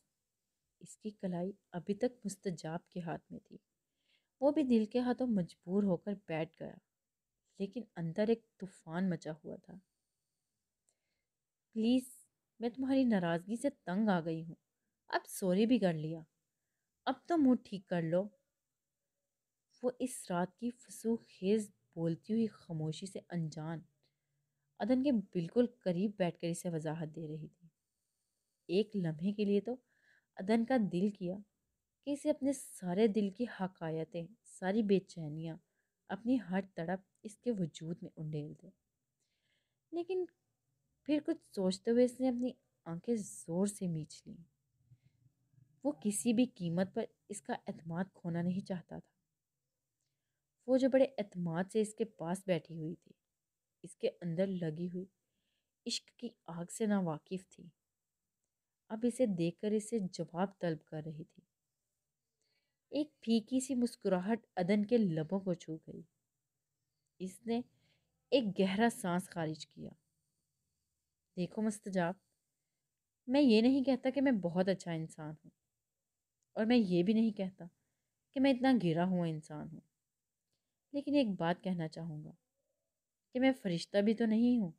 इसकी कलाई अभी तक मुस्तजाब के हाथ में थी वो भी दिल के हाथों मजबूर होकर बैठ गया लेकिन अंदर एक तूफान मचा हुआ था प्लीज़ मैं तुम्हारी नाराज़गी से तंग आ गई हूँ अब सोरे भी कर लिया अब तो मुँह ठीक कर लो वो इस रात की फसू खेज बोलती हुई खामोशी से अनजान अदन के बिल्कुल करीब बैठकर इसे वजाहत दे रही थी एक लम्हे के लिए तो अदन का दिल किया कि इसे अपने सारे दिल की हकायतें सारी बेचैनियाँ अपनी हर तड़प इसके वजूद में उंडेल दे लेकिन फिर कुछ सोचते हुए इसने अपनी आंखें ज़ोर से मीच ली वो किसी भी कीमत पर इसका अतमाद खोना नहीं चाहता था वो जो बड़े अतमाद से इसके पास बैठी हुई थी इसके अंदर लगी हुई इश्क की आग से नावाकिफ थी अब इसे देखकर इसे जवाब तलब कर रही थी एक फीकी सी मुस्कुराहट अदन के लबों को छू गई इसने एक गहरा सांस खारिज किया देखो मुस्तजाब मैं ये नहीं कहता कि मैं बहुत अच्छा इंसान हूँ और मैं ये भी नहीं कहता कि मैं इतना गिरा हुआ इंसान हूँ लेकिन एक बात कहना चाहूँगा कि मैं फ़रिश्ता भी तो नहीं हूँ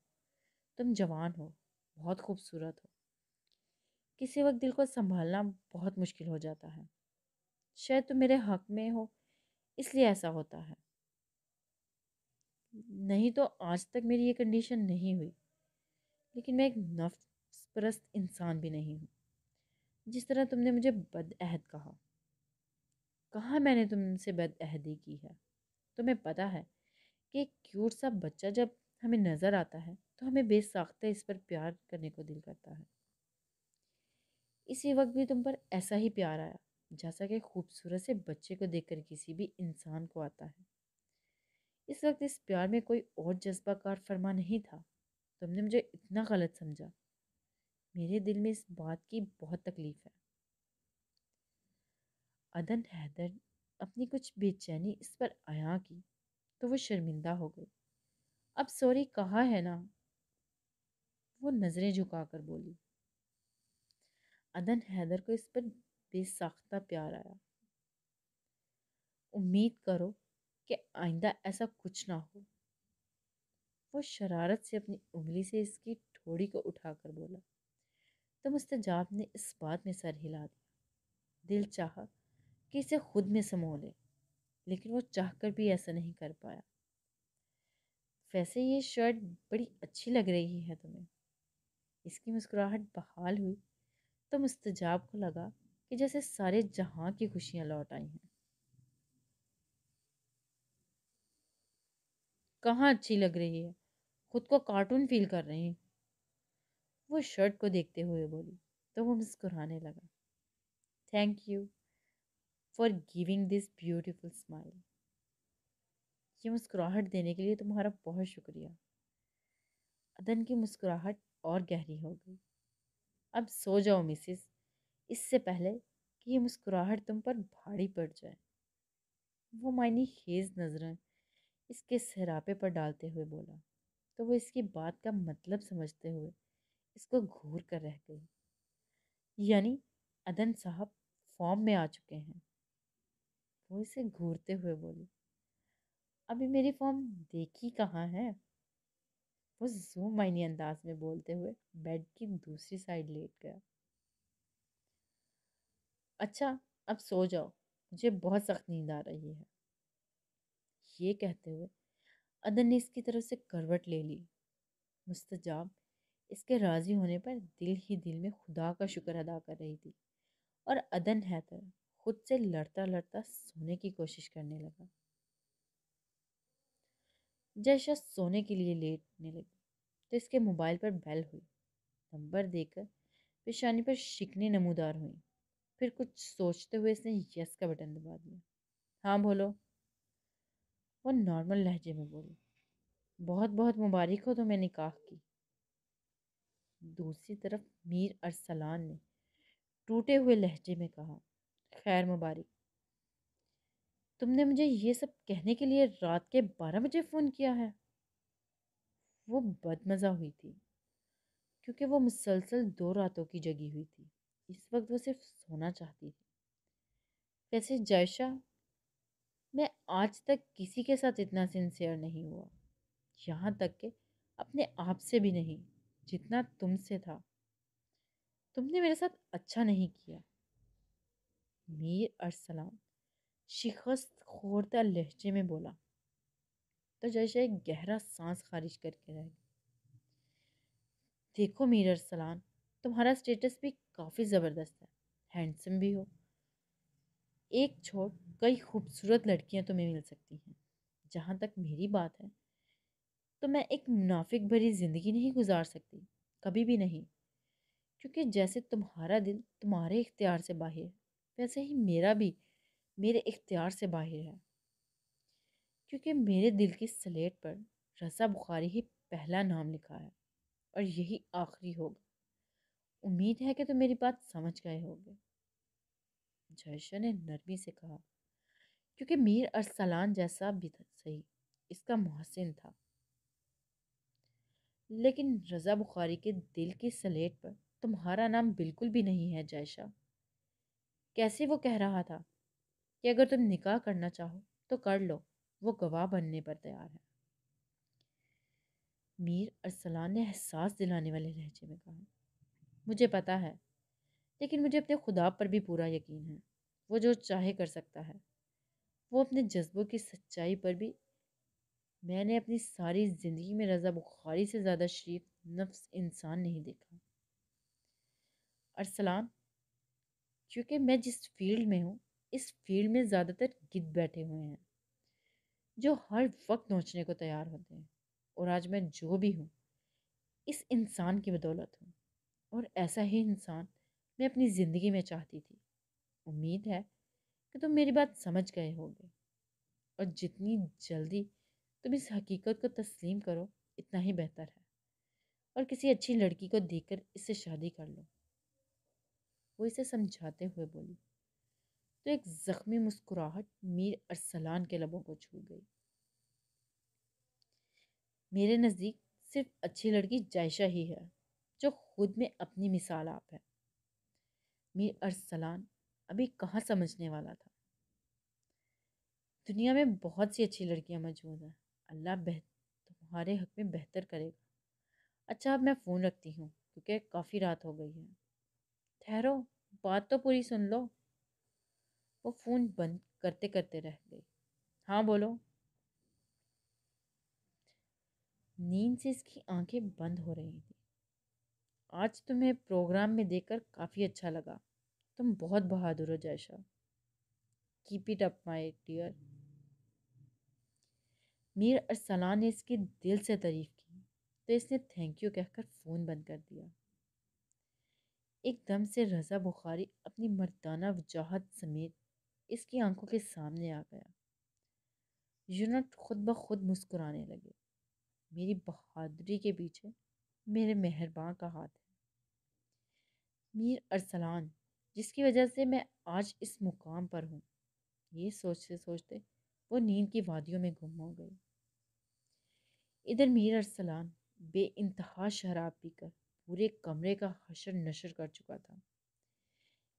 तुम जवान हो बहुत खूबसूरत हो किसी वक्त दिल को संभालना बहुत मुश्किल हो जाता है शायद तुम मेरे हक में हो इसलिए ऐसा होता है नहीं तो आज तक मेरी ये कंडीशन नहीं हुई लेकिन मैं एक नफ्स परस्त इंसान भी नहीं हूँ जिस तरह तुमने मुझे बदअहद कहा कहाँ मैंने तुमसे बदअहदी की है तुम्हें पता है कि एक क्यूट सा बच्चा जब हमें नज़र आता है तो हमें बेसाख्ता इस पर प्यार करने को दिल करता है इसी वक्त भी तुम पर ऐसा ही प्यार आया जैसा कि खूबसूरत से बच्चे को देखकर किसी भी इंसान को आता है इस वक्त इस प्यार में कोई और जज्बाकार फरमा नहीं था तुमने मुझे इतना गलत समझा मेरे दिल में इस बात की बहुत तकलीफ़ है अदन हैदर अपनी कुछ बेचैनी इस पर आया की तो वो शर्मिंदा हो गई अब सॉरी कहा है ना वो नज़रें झुकाकर बोली अदन हैदर को इस पर बेसाख्ता प्यार आया उम्मीद करो कि आइंदा ऐसा कुछ ना हो वो शरारत से अपनी उंगली से इसकी ठोड़ी को उठाकर बोला तो मुस्तजाब ने इस बात में सर हिला दिया दिल चाह कि इसे खुद में समो ले लेकिन वो चाह कर भी ऐसा नहीं कर पाया वैसे ये शर्ट बड़ी अच्छी लग रही है तुम्हें इसकी मुस्कुराहट बहाल हुई तो मुस्तजाब को लगा कि जैसे सारे जहां की खुशियां लौट आई हैं कहाँ अच्छी लग रही है खुद को कार्टून फील कर रहे हैं वो शर्ट को देखते हुए बोली तो वो मुस्कुराने लगा thank you for giving this beautiful smile ये मुस्कुराहट देने के लिए तुम्हारा बहुत शुक्रिया अदन की मुस्कुराहट और गहरी हो गई अब सो जाओ मिसिस इससे पहले कि ये मुस्कुराहट तुम पर भारी पड़ जाए वो मायनी खेज नज़रें इसके सिरापे पर डालते हुए बोला तो वो इसकी बात का मतलब समझते हुए इसको घूर कर रह गई यानी अदन साहब फॉर्म में आ चुके हैं वो इसे घूरते हुए बोली अभी मेरी फॉर्म देखी कहाँ है वो जो मायने अंदाज में बोलते हुए बेड की दूसरी साइड लेट गया अच्छा अब सो जाओ मुझे बहुत सख्त नींद आ रही है ये कहते हुए अदन ने इसकी तरफ से करवट ले ली मुस्तजाब इसके राज़ी होने पर दिल ही दिल में खुदा का शुक्र अदा कर रही थी और अदन हैदर तो खुद से लड़ता लड़ता सोने की कोशिश करने लगा जैशा सोने के लिए लेटने लगी तो इसके मोबाइल पर बेल हुई नंबर देकर पेशानी पर शिकने नमूदार हुई फिर कुछ सोचते हुए इसने यस का बटन दबा दिया हाँ बोलो वो नॉर्मल लहजे में बोली बहुत बहुत मुबारक हो तुम्हें तो निकाह की दूसरी तरफ मीर अरसलान ने टूटे हुए लहजे में कहा खैर मुबारक तुमने मुझे ये सब कहने के लिए रात के बारह बजे फ़ोन किया है वो बदमज़ा हुई थी क्योंकि वो मुसलसल दो रातों की जगी हुई थी इस वक्त वो सिर्फ सोना चाहती थी कैसे जायशा मैं आज तक किसी के साथ इतना सिंसियर नहीं हुआ यहाँ तक कि अपने आप से भी नहीं जितना तुमसे था तुमने मेरे साथ अच्छा नहीं किया मीर अरसलान शिकस्त खोरता लहजे में बोला तो जैसे एक गहरा सांस खारिज करके रह गया देखो मीर अरसलान तुम्हारा स्टेटस भी काफ़ी ज़बरदस्त है हैंडसम भी हो एक छोट कई खूबसूरत लड़कियां तुम्हें मिल सकती हैं जहाँ तक मेरी बात है तो मैं एक मुनाफिक भरी ज़िंदगी नहीं गुजार सकती कभी भी नहीं क्योंकि जैसे तुम्हारा दिल तुम्हारे इख्तियार से बाहर है वैसे ही मेरा भी मेरे इख्तियार से बाहर है क्योंकि मेरे दिल की स्लेट पर रसा बुखारी ही पहला नाम लिखा है और यही आखिरी होगा उम्मीद है कि तुम तो मेरी बात समझ गए होगे जयशा ने नरमी से कहा क्योंकि मीर अरसलान जैसा भी था सही इसका मोहसिन था लेकिन रज़ा बुखारी के दिल की स्लेट पर तुम्हारा नाम बिल्कुल भी नहीं है जायशा कैसे वो कह रहा था कि अगर तुम निकाह करना चाहो तो कर लो वो गवाह बनने पर तैयार है मीर अरसलान ने एहसास दिलाने वाले लहजे में कहा मुझे पता है लेकिन मुझे अपने खुदा पर भी पूरा यकीन है वो जो चाहे कर सकता है वो अपने जज्बों की सच्चाई पर भी मैंने अपनी सारी ज़िंदगी में रज़ा बुखारी से ज़्यादा शरीफ नफ्स इंसान नहीं देखा अरसलान क्योंकि मैं जिस फील्ड में हूँ इस फील्ड में ज़्यादातर गिद बैठे हुए हैं जो हर वक्त नोचने को तैयार होते हैं और आज मैं जो भी हूँ इस इंसान की बदौलत हूँ और ऐसा ही इंसान मैं अपनी ज़िंदगी में चाहती थी उम्मीद है कि तुम मेरी बात समझ गए होगे और जितनी जल्दी तुम इस हकीकत को तस्लीम करो इतना ही बेहतर है और किसी अच्छी लड़की को देखकर इससे शादी कर लो वो इसे समझाते हुए बोली तो एक ज़ख्मी मुस्कुराहट मीर अरसलान के लबों को छू गई मेरे नज़दीक सिर्फ अच्छी लड़की जायशा ही है जो खुद में अपनी मिसाल आप है मीर अरसलान अभी कहाँ समझने वाला था दुनिया में बहुत सी अच्छी लड़कियाँ मौजूद हैं अल्लाह बेह तुम्हारे हक में बेहतर करेगा अच्छा अब मैं फ़ोन रखती हूँ क्योंकि काफ़ी रात हो गई है ठहरो बात तो पूरी सुन लो वो फ़ोन बंद करते करते रह गई हाँ बोलो नींद से इसकी आंखें बंद हो रही थी आज तुम्हें प्रोग्राम में देखकर काफ़ी अच्छा लगा तुम बहुत बहादुर हो Jaisha keep it up my dear Mir Arsalan ने इसकी दिल से तारीफ़ की तो इसने थैंक यू कहकर फ़ोन बंद कर दिया एकदम से रज़ा बुखारी अपनी मर्दाना वजाहत समेत इसकी आंखों के सामने आ गया यूनट खुद ब खुद मुस्कुराने लगे मेरी बहादुरी के पीछे मेरे मेहरबान का हाथ है मीर अरसलान जिसकी वजह से मैं आज इस मुकाम पर हूँ ये सोचते सोचते वो नींद की वादियों में गुम हो गई इधर मीर अरसलान बे इंतहा शराब पीकर पूरे कमरे का हशर नशर कर चुका था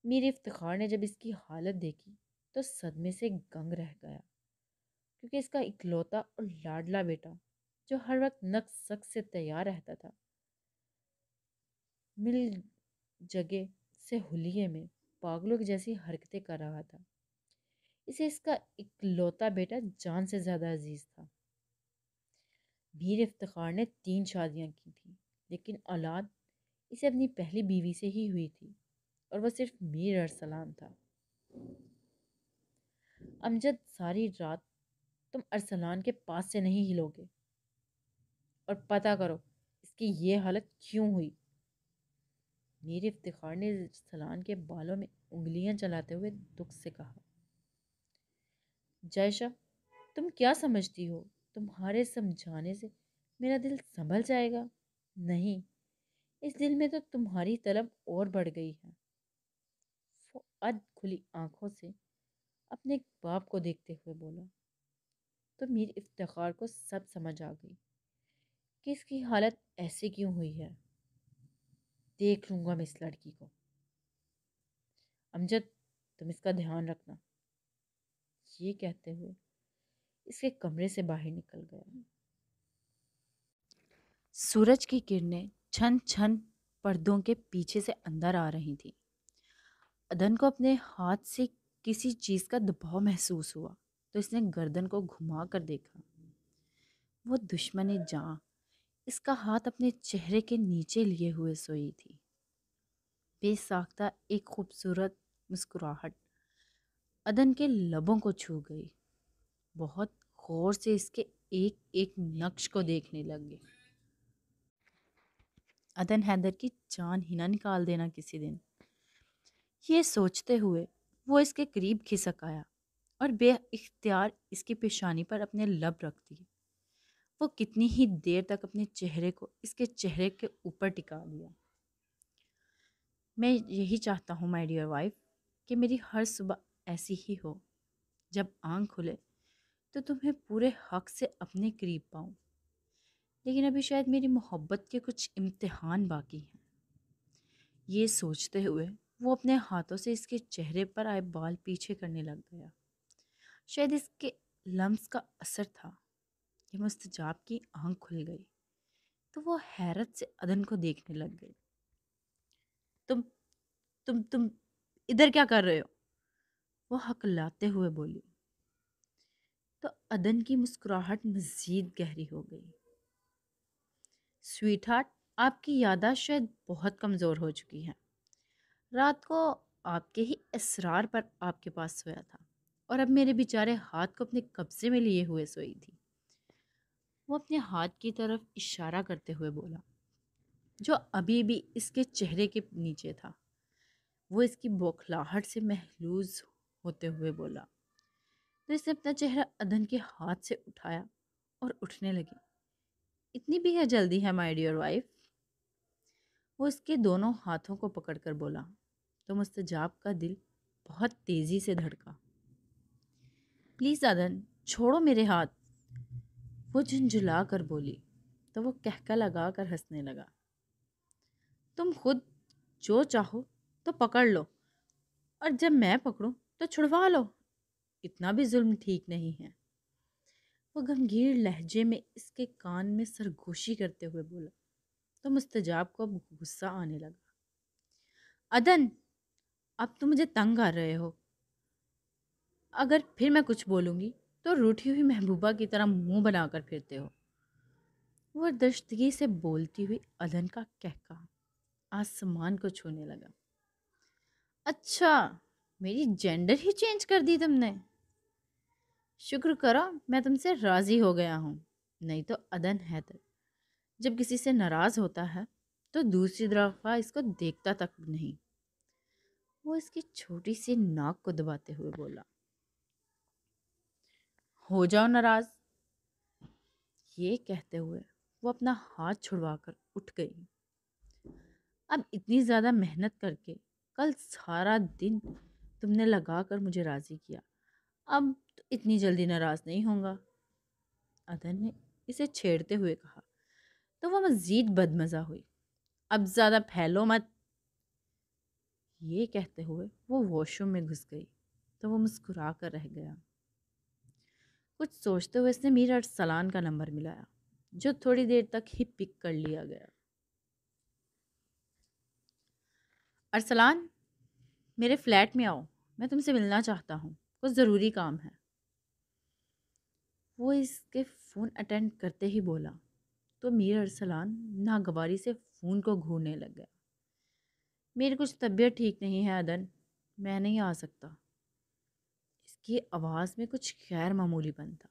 मीर इफ्तार ने जब इसकी हालत देखी तो सदमे से गंग रह गया क्योंकि इसका इकलौता और लाडला बेटा जो हर वक्त नक सक से तैयार रहता था मिल जगह से हुलिये में पागलों की जैसी हरकतें कर रहा था इसे इसका इकलौता बेटा जान से ज़्यादा अजीज़ था मीर इफ्तार ने तीन शादियाँ की थी लेकिन औलाद इसे अपनी पहली बीवी से ही हुई थी और वह सिर्फ मीर अरसलान था अमजद सारी रात तुम अरसलान के पास से नहीं हिलोगे और पता करो इसकी ये हालत क्यों हुई मेरे इफ्तार ने सलान के बालों में उंगलियां चलाते हुए दुख से कहा जायशा तुम क्या समझती हो तुम्हारे समझाने से मेरा दिल संभल जाएगा नहीं इस दिल में तो तुम्हारी तलब और बढ़ गई है अध खुली आंखों से अपने बाप को देखते हुए बोला तो मेरे इफ्तार को सब समझ आ गई कि इसकी हालत ऐसी क्यों हुई है देख लूँगा मैं इस लड़की को अमजद तुम इसका ध्यान रखना ये कहते हुए इसके कमरे से बाहर निकल गया सूरज की किरणें छन छन पर्दों के पीछे से अंदर आ रही थी अदन को अपने हाथ से किसी चीज़ का दबाव महसूस हुआ तो इसने गर्दन को घुमा कर देखा वो दुश्मन जहाँ इसका हाथ अपने चेहरे के नीचे लिए हुए सोई थी बेसाख्ता एक खूबसूरत मुस्कुराहट अदन के लबों को छू गई बहुत गौर से इसके एक एक नक्श को देखने लग गई अदन हैदर की जान ही ना निकाल देना किसी दिन ये सोचते हुए वो इसके करीब खिसक आया और बे इसकी पेशानी पर अपने लब रख दिए वो कितनी ही देर तक अपने चेहरे को इसके चेहरे के ऊपर टिका लिया मैं यही चाहता हूँ माई डियर वाइफ कि मेरी हर सुबह ऐसी ही हो जब आंख खुले तो तुम्हें पूरे हक से अपने करीब पाऊँ लेकिन अभी शायद मेरी मोहब्बत के कुछ इम्तहान बाकी हैं ये सोचते हुए वो अपने हाथों से इसके चेहरे पर आए बाल पीछे करने लग गया शायद इसके लम्स का असर था कि जाप की आंख खुल गई तो वो हैरत से अदन को देखने लग गई तुम तुम तुम इधर क्या कर रहे हो वो हक लाते हुए बोली तो अदन की मुस्कुराहट मज़ीद गहरी हो गई स्वीट हार्ट आपकी यादाश्त शायद बहुत कमज़ोर हो चुकी है रात को आपके ही इसरार पर आपके पास सोया था और अब मेरे बेचारे हाथ को अपने कब्ज़े में लिए हुए सोई थी वो अपने हाथ की तरफ इशारा करते हुए बोला जो अभी भी इसके चेहरे के नीचे था वो इसकी बौखलाहट से महलूज होते हुए बोला तो इसने अपना चेहरा अदन के हाथ से उठाया और उठने लगी इतनी भी है जल्दी है माय डियर वाइफ वो इसके दोनों हाथों को पकड़कर बोला तो मुस्तजाब का दिल बहुत तेज़ी से धड़का प्लीज़ अदन छोड़ो मेरे हाथ वो झुंझुला कर बोली तो वो कहका लगा कर हंसने लगा तुम खुद जो चाहो तो पकड़ लो और जब मैं पकड़ूँ तो छुड़वा लो इतना भी जुल्म ठीक नहीं है वो गंभीर लहजे में इसके कान में सरगोशी करते हुए बोला तो मुस्तजाब को अब गुस्सा आने लगा अदन अब तुम मुझे तंग आ रहे हो अगर फिर मैं कुछ बोलूँगी तो रूठी हुई महबूबा की तरह मुंह बनाकर फिरते हो वह दस्तगी से बोलती हुई अदन का कहका आसमान को छूने लगा अच्छा मेरी जेंडर ही चेंज कर दी तुमने शुक्र करो मैं तुमसे राज़ी हो गया हूँ नहीं तो अदन है तक तो। जब किसी से नाराज़ होता है तो दूसरी दफा इसको देखता तक नहीं वो इसकी छोटी सी नाक को दबाते हुए बोला हो जाओ नाराज ये कहते हुए वो अपना हाथ छुड़वा कर उठ गई अब इतनी ज़्यादा मेहनत करके कल सारा दिन तुमने लगा कर मुझे राज़ी किया अब तो इतनी जल्दी नाराज़ नहीं होगा अदन ने इसे छेड़ते हुए कहा तो वह मज़ीद बदमज़ा हुई अब ज़्यादा फैलो मत ये कहते हुए वो वॉशरूम में घुस गई तो वो मुस्कुरा कर रह गया कुछ सोचते हुए इसने मीर अरसलान का नंबर मिलाया जो थोड़ी देर तक ही पिक कर लिया गया अरसलान मेरे फ्लैट में आओ मैं तुमसे मिलना चाहता हूँ कुछ ज़रूरी काम है वो इसके फ़ोन अटेंड करते ही बोला तो मीर अरसलान नागवारी से फ़ोन को घूरने लग गया मेरी कुछ तबीयत ठीक नहीं है अदन मैं नहीं आ सकता की आवाज़ में कुछ गैर बन था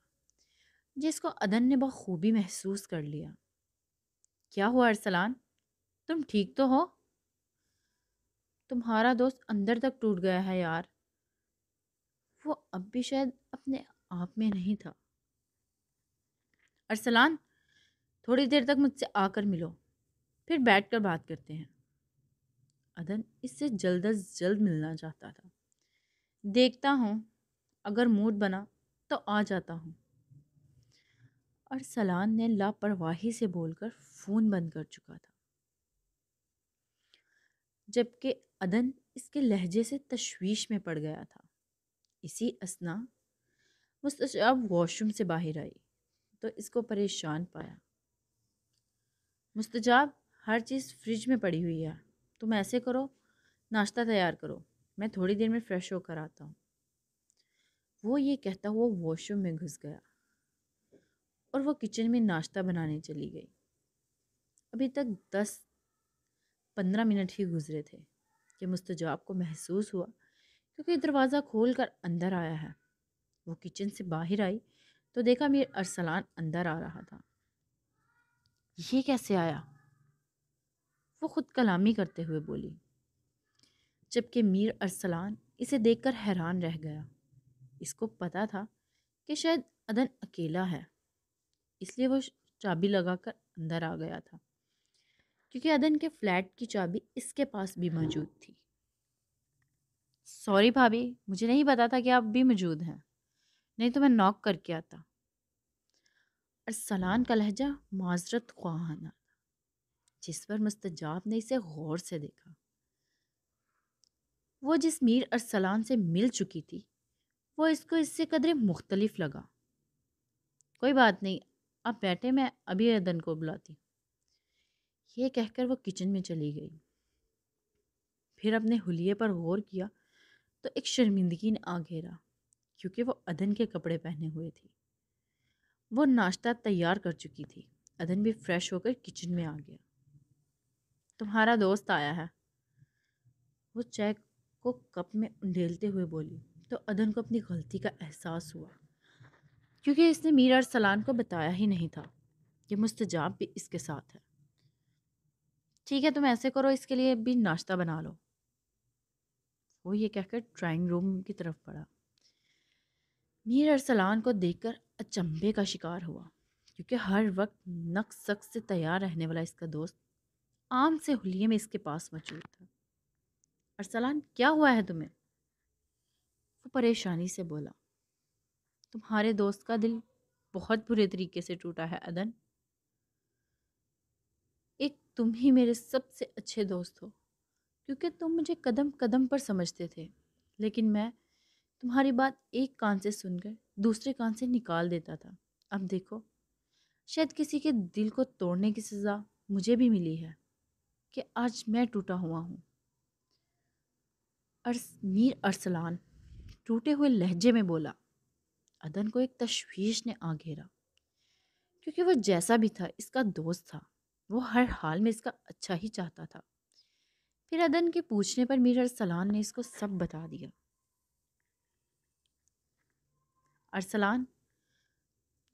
जिसको अदन ने बखूबी महसूस कर लिया क्या हुआ अरसलान तुम ठीक तो हो तुम्हारा दोस्त अंदर तक टूट गया है यार वो अब भी शायद अपने आप में नहीं था अरसलान थोड़ी देर तक मुझसे आकर मिलो फिर बैठ कर बात करते हैं अदन इससे जल्द अज जल्द मिलना चाहता था देखता हूँ अगर मूड बना तो आ जाता हूँ अरसलान ने लापरवाही से बोलकर फ़ोन बंद कर चुका था जबकि अदन इसके लहजे से तश्वीश में पड़ गया था इसी असना मुस्तशाब वॉशरूम से बाहर आई तो इसको परेशान पाया मुस्तजाब हर चीज़ फ्रिज में पड़ी हुई है तुम ऐसे करो नाश्ता तैयार करो मैं थोड़ी देर में फ़्रेश होकर आता हूँ वो ये कहता हुआ वॉशरूम में घुस गया और वो किचन में नाश्ता बनाने चली गई अभी तक दस पंद्रह मिनट ही गुजरे थे कि मुस्तजाब तो को महसूस हुआ क्योंकि दरवाज़ा खोल कर अंदर आया है वो किचन से बाहर आई तो देखा मीर अरसलान अंदर आ रहा था ये कैसे आया वो खुद कलामी करते हुए बोली जबकि मीर अरसलान इसे देखकर हैरान रह गया इसको पता था कि शायद अदन अकेला है इसलिए वो चाबी लगाकर अंदर आ गया था क्योंकि अदन के फ्लैट की चाबी इसके पास भी मौजूद थी सॉरी भाभी मुझे नहीं पता था कि आप भी मौजूद हैं नहीं तो मैं नॉक करके आता सलान का लहजा माजरत ख्वाहाना था जिस पर मुस्तजाब ने इसे गौर से देखा वो जिस मीर अरसलान से मिल चुकी थी वो इसको इससे कदरे मुख्तलिफ लगा कोई बात नहीं अब बैठे मैं अभी अदन को बुलाती ये कहकर वो किचन में चली गई फिर अपने हुलिये पर गौर किया तो एक शर्मिंदगी ने आ घेरा क्योंकि वो अदन के कपड़े पहने हुए थी वो नाश्ता तैयार कर चुकी थी अदन भी फ्रेश होकर किचन में आ गया तुम्हारा दोस्त आया है वो चेक को कप में उंडेलते हुए बोली तो अदन को अपनी गलती का एहसास हुआ क्योंकि इसने मीरा और सलान को बताया ही नहीं था कि मुस्तजाब भी इसके साथ है ठीक है तुम ऐसे करो इसके लिए भी नाश्ता बना लो वो ये कहकर ड्राइंग रूम की तरफ बढ़ा मीर अरसलान को देखकर अचंभे का शिकार हुआ क्योंकि हर वक्त नक्स शख्स से तैयार रहने वाला इसका दोस्त आम से हुलिये में इसके पास मौजूद था अरसलान क्या हुआ है तुम्हें वो परेशानी से बोला तुम्हारे दोस्त का दिल बहुत बुरे तरीके से टूटा है अदन एक तुम ही मेरे सबसे अच्छे दोस्त हो क्योंकि तुम मुझे कदम कदम पर समझते थे लेकिन मैं तुम्हारी बात एक कान से सुनकर दूसरे कान से निकाल देता था अब देखो शायद किसी के दिल को तोड़ने की सज़ा मुझे भी मिली है कि आज मैं टूटा हुआ हूँ अर्स मीर अरसलान टूटे हुए लहजे में बोला अदन को एक तश्वीश ने आ घेरा क्योंकि वह जैसा भी था इसका दोस्त था वो हर हाल में इसका अच्छा ही चाहता था फिर अदन के पूछने पर मीर अरसलान ने इसको सब बता दिया अरसलान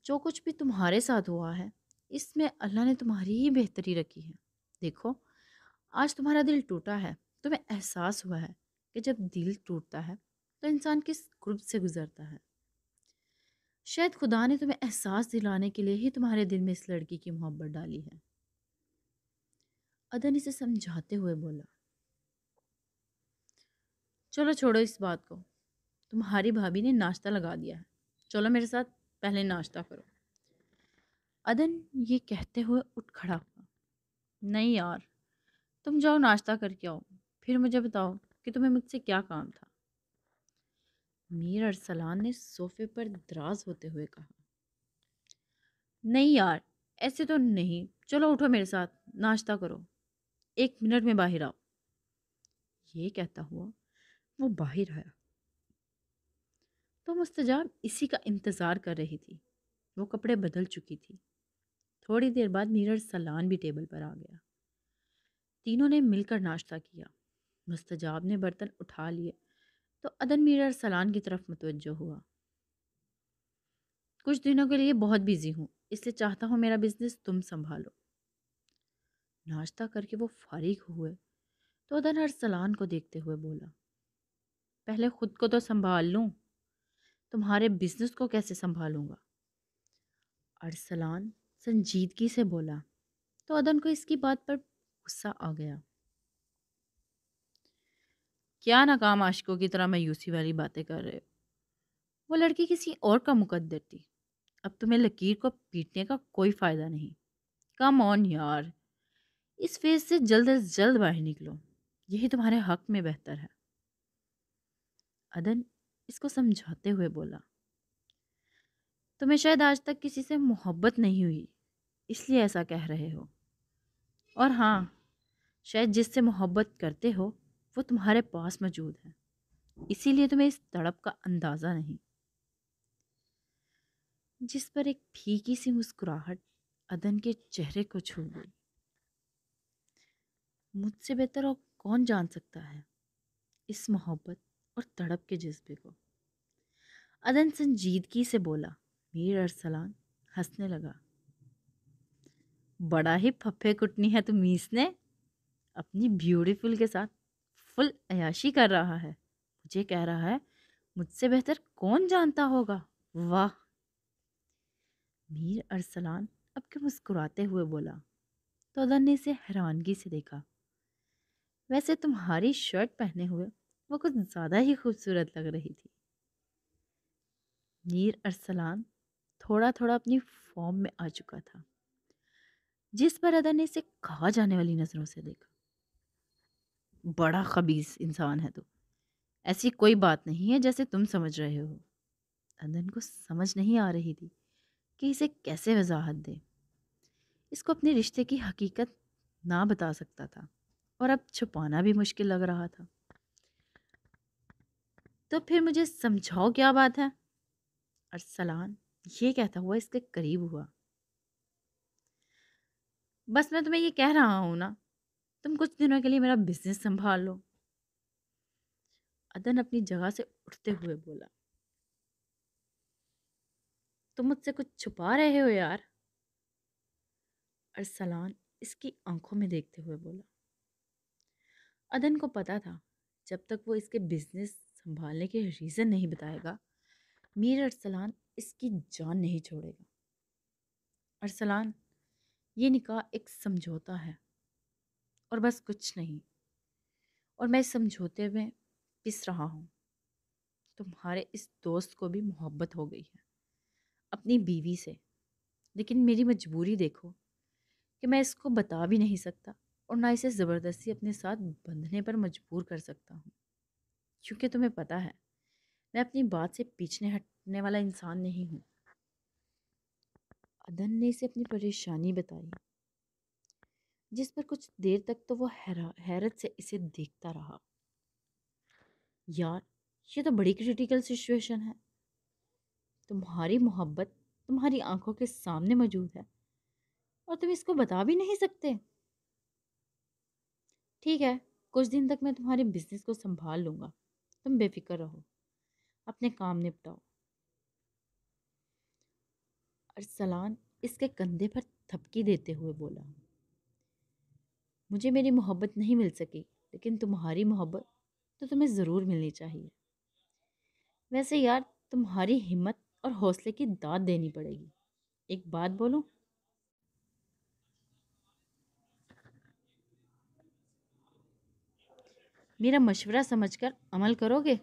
जो कुछ भी तुम्हारे साथ हुआ है इसमें अल्लाह ने तुम्हारी ही बेहतरी रखी है देखो आज तुम्हारा दिल टूटा है तुम्हें एहसास हुआ है कि जब दिल टूटता है तो इंसान किस ग्रुप से गुज़रता है शायद खुदा ने तुम्हें एहसास दिलाने के लिए ही तुम्हारे दिल में इस लड़की की मोहब्बत डाली है अदन इसे समझाते हुए बोला चलो छोड़ो इस बात को तुम्हारी भाभी ने नाश्ता लगा दिया है चलो मेरे साथ पहले नाश्ता करो अदन ये कहते हुए उठ खड़ा हुआ नहीं यार तुम जाओ नाश्ता करके आओ फिर मुझे बताओ कि तुम्हें मुझसे क्या काम था मीर अरसलान ने सोफे पर दराज होते हुए कहा नहीं यार ऐसे तो नहीं चलो उठो मेरे साथ नाश्ता करो एक मिनट में बाहर आओ ये कहता हुआ वो बाहर आया तो मुस्तजाब इसी का इंतज़ार कर रही थी वो कपड़े बदल चुकी थी थोड़ी देर बाद मीर सलान भी टेबल पर आ गया तीनों ने मिलकर नाश्ता किया मुस्तजाब ने बर्तन उठा लिए तो अदन मीर अरसलान की तरफ मतवजो हुआ कुछ दिनों के लिए बहुत बिज़ी हूँ इसलिए चाहता हूँ मेरा बिज़नेस तुम संभालो नाश्ता करके वो फारिग हुए तो अदन अरसलान को देखते हुए बोला पहले ख़ुद को तो संभाल लूँ तुम्हारे बिज़नेस को कैसे संभालूँगा अरसलान संजीदगी से बोला तो अदन को इसकी बात पर गुस्सा आ गया क्या नाकाम आशिकों की तरह मायूसी वाली बातें कर रहे हो वो लड़की किसी और का मुकद्दर थी अब तुम्हें लकीर को पीटने का कोई फ़ायदा नहीं कम ऑन यार इस फेज से जल्द अज जल्द बाहर निकलो यही तुम्हारे हक में बेहतर है अदन इसको समझाते हुए बोला तुम्हें शायद आज तक किसी से मोहब्बत नहीं हुई इसलिए ऐसा कह रहे हो और हाँ शायद जिससे मोहब्बत करते हो वो तुम्हारे पास मौजूद है इसीलिए तुम्हें इस तड़प का अंदाज़ा नहीं जिस पर एक फीकी सी मुस्कुराहट अदन के चेहरे को छू गई मुझसे बेहतर और कौन जान सकता है इस मोहब्बत और तड़प के जज्बे को अदन संजीदगी से बोला मीर अरसलान हंसने लगा बड़ा ही फप्फे कुटनी है तुम मीस ने अपनी ब्यूटीफुल के साथ फुल अयाशी कर रहा है मुझे कह रहा है मुझसे बेहतर कौन जानता होगा वाह मीर अरसलान अब के मुस्कुराते हुए बोला अदन ने इसे हैरानगी से देखा वैसे तुम्हारी शर्ट पहने हुए वो कुछ ज़्यादा ही खूबसूरत लग रही थी मीर अरसलान थोड़ा थोड़ा अपनी फॉर्म में आ चुका था जिस पर अदर ने इसे कहा जाने वाली नज़रों से देखा बड़ा खबीस इंसान है तू ऐसी कोई बात नहीं है जैसे तुम समझ रहे हो अंदन को समझ नहीं आ रही थी कि इसे कैसे वजाहत दे इसको अपने रिश्ते की हकीकत ना बता सकता था और अब छुपाना भी मुश्किल लग रहा था तो फिर मुझे समझाओ क्या बात है अरसलान ये कहता हुआ इसके करीब हुआ बस मैं तुम्हें ये कह रहा हूँ ना तुम कुछ दिनों के लिए मेरा बिजनेस संभाल लो अदन अपनी जगह से उठते हुए बोला तुम मुझसे कुछ छुपा रहे हो यार अरसलान इसकी आंखों में देखते हुए बोला अदन को पता था जब तक वो इसके बिजनेस संभालने के रीज़न नहीं बताएगा मीर अरसलान इसकी जान नहीं छोड़ेगा अरसलान ये निकाह एक समझौता है और बस कुछ नहीं और मैं समझौते में पिस रहा हूँ तुम्हारे इस दोस्त को भी मोहब्बत हो गई है अपनी बीवी से लेकिन मेरी मजबूरी देखो कि मैं इसको बता भी नहीं सकता और ना इसे ज़बरदस्ती अपने साथ बंधने पर मजबूर कर सकता हूँ क्योंकि तुम्हें पता है मैं अपनी बात से पीछे हटने वाला इंसान नहीं हूँ अदन ने इसे अपनी परेशानी बताई जिस पर कुछ देर तक तो वो हैरत से इसे देखता रहा यार ये तो बड़ी क्रिटिकल सिचुएशन है तुम्हारी मोहब्बत तुम्हारी आंखों के सामने मौजूद है और तुम इसको बता भी नहीं सकते ठीक है कुछ दिन तक मैं तुम्हारे बिजनेस को संभाल लूँगा तुम बेफिक्र रहो अपने काम निपटाओ अरसलान इसके कंधे पर थपकी देते हुए बोला मुझे मेरी मोहब्बत नहीं मिल सकी लेकिन तुम्हारी मोहब्बत तो तुम्हें ज़रूर मिलनी चाहिए वैसे यार तुम्हारी हिम्मत और हौसले की दाद देनी पड़ेगी एक बात बोलूँ मेरा मशवरा समझकर अमल करोगे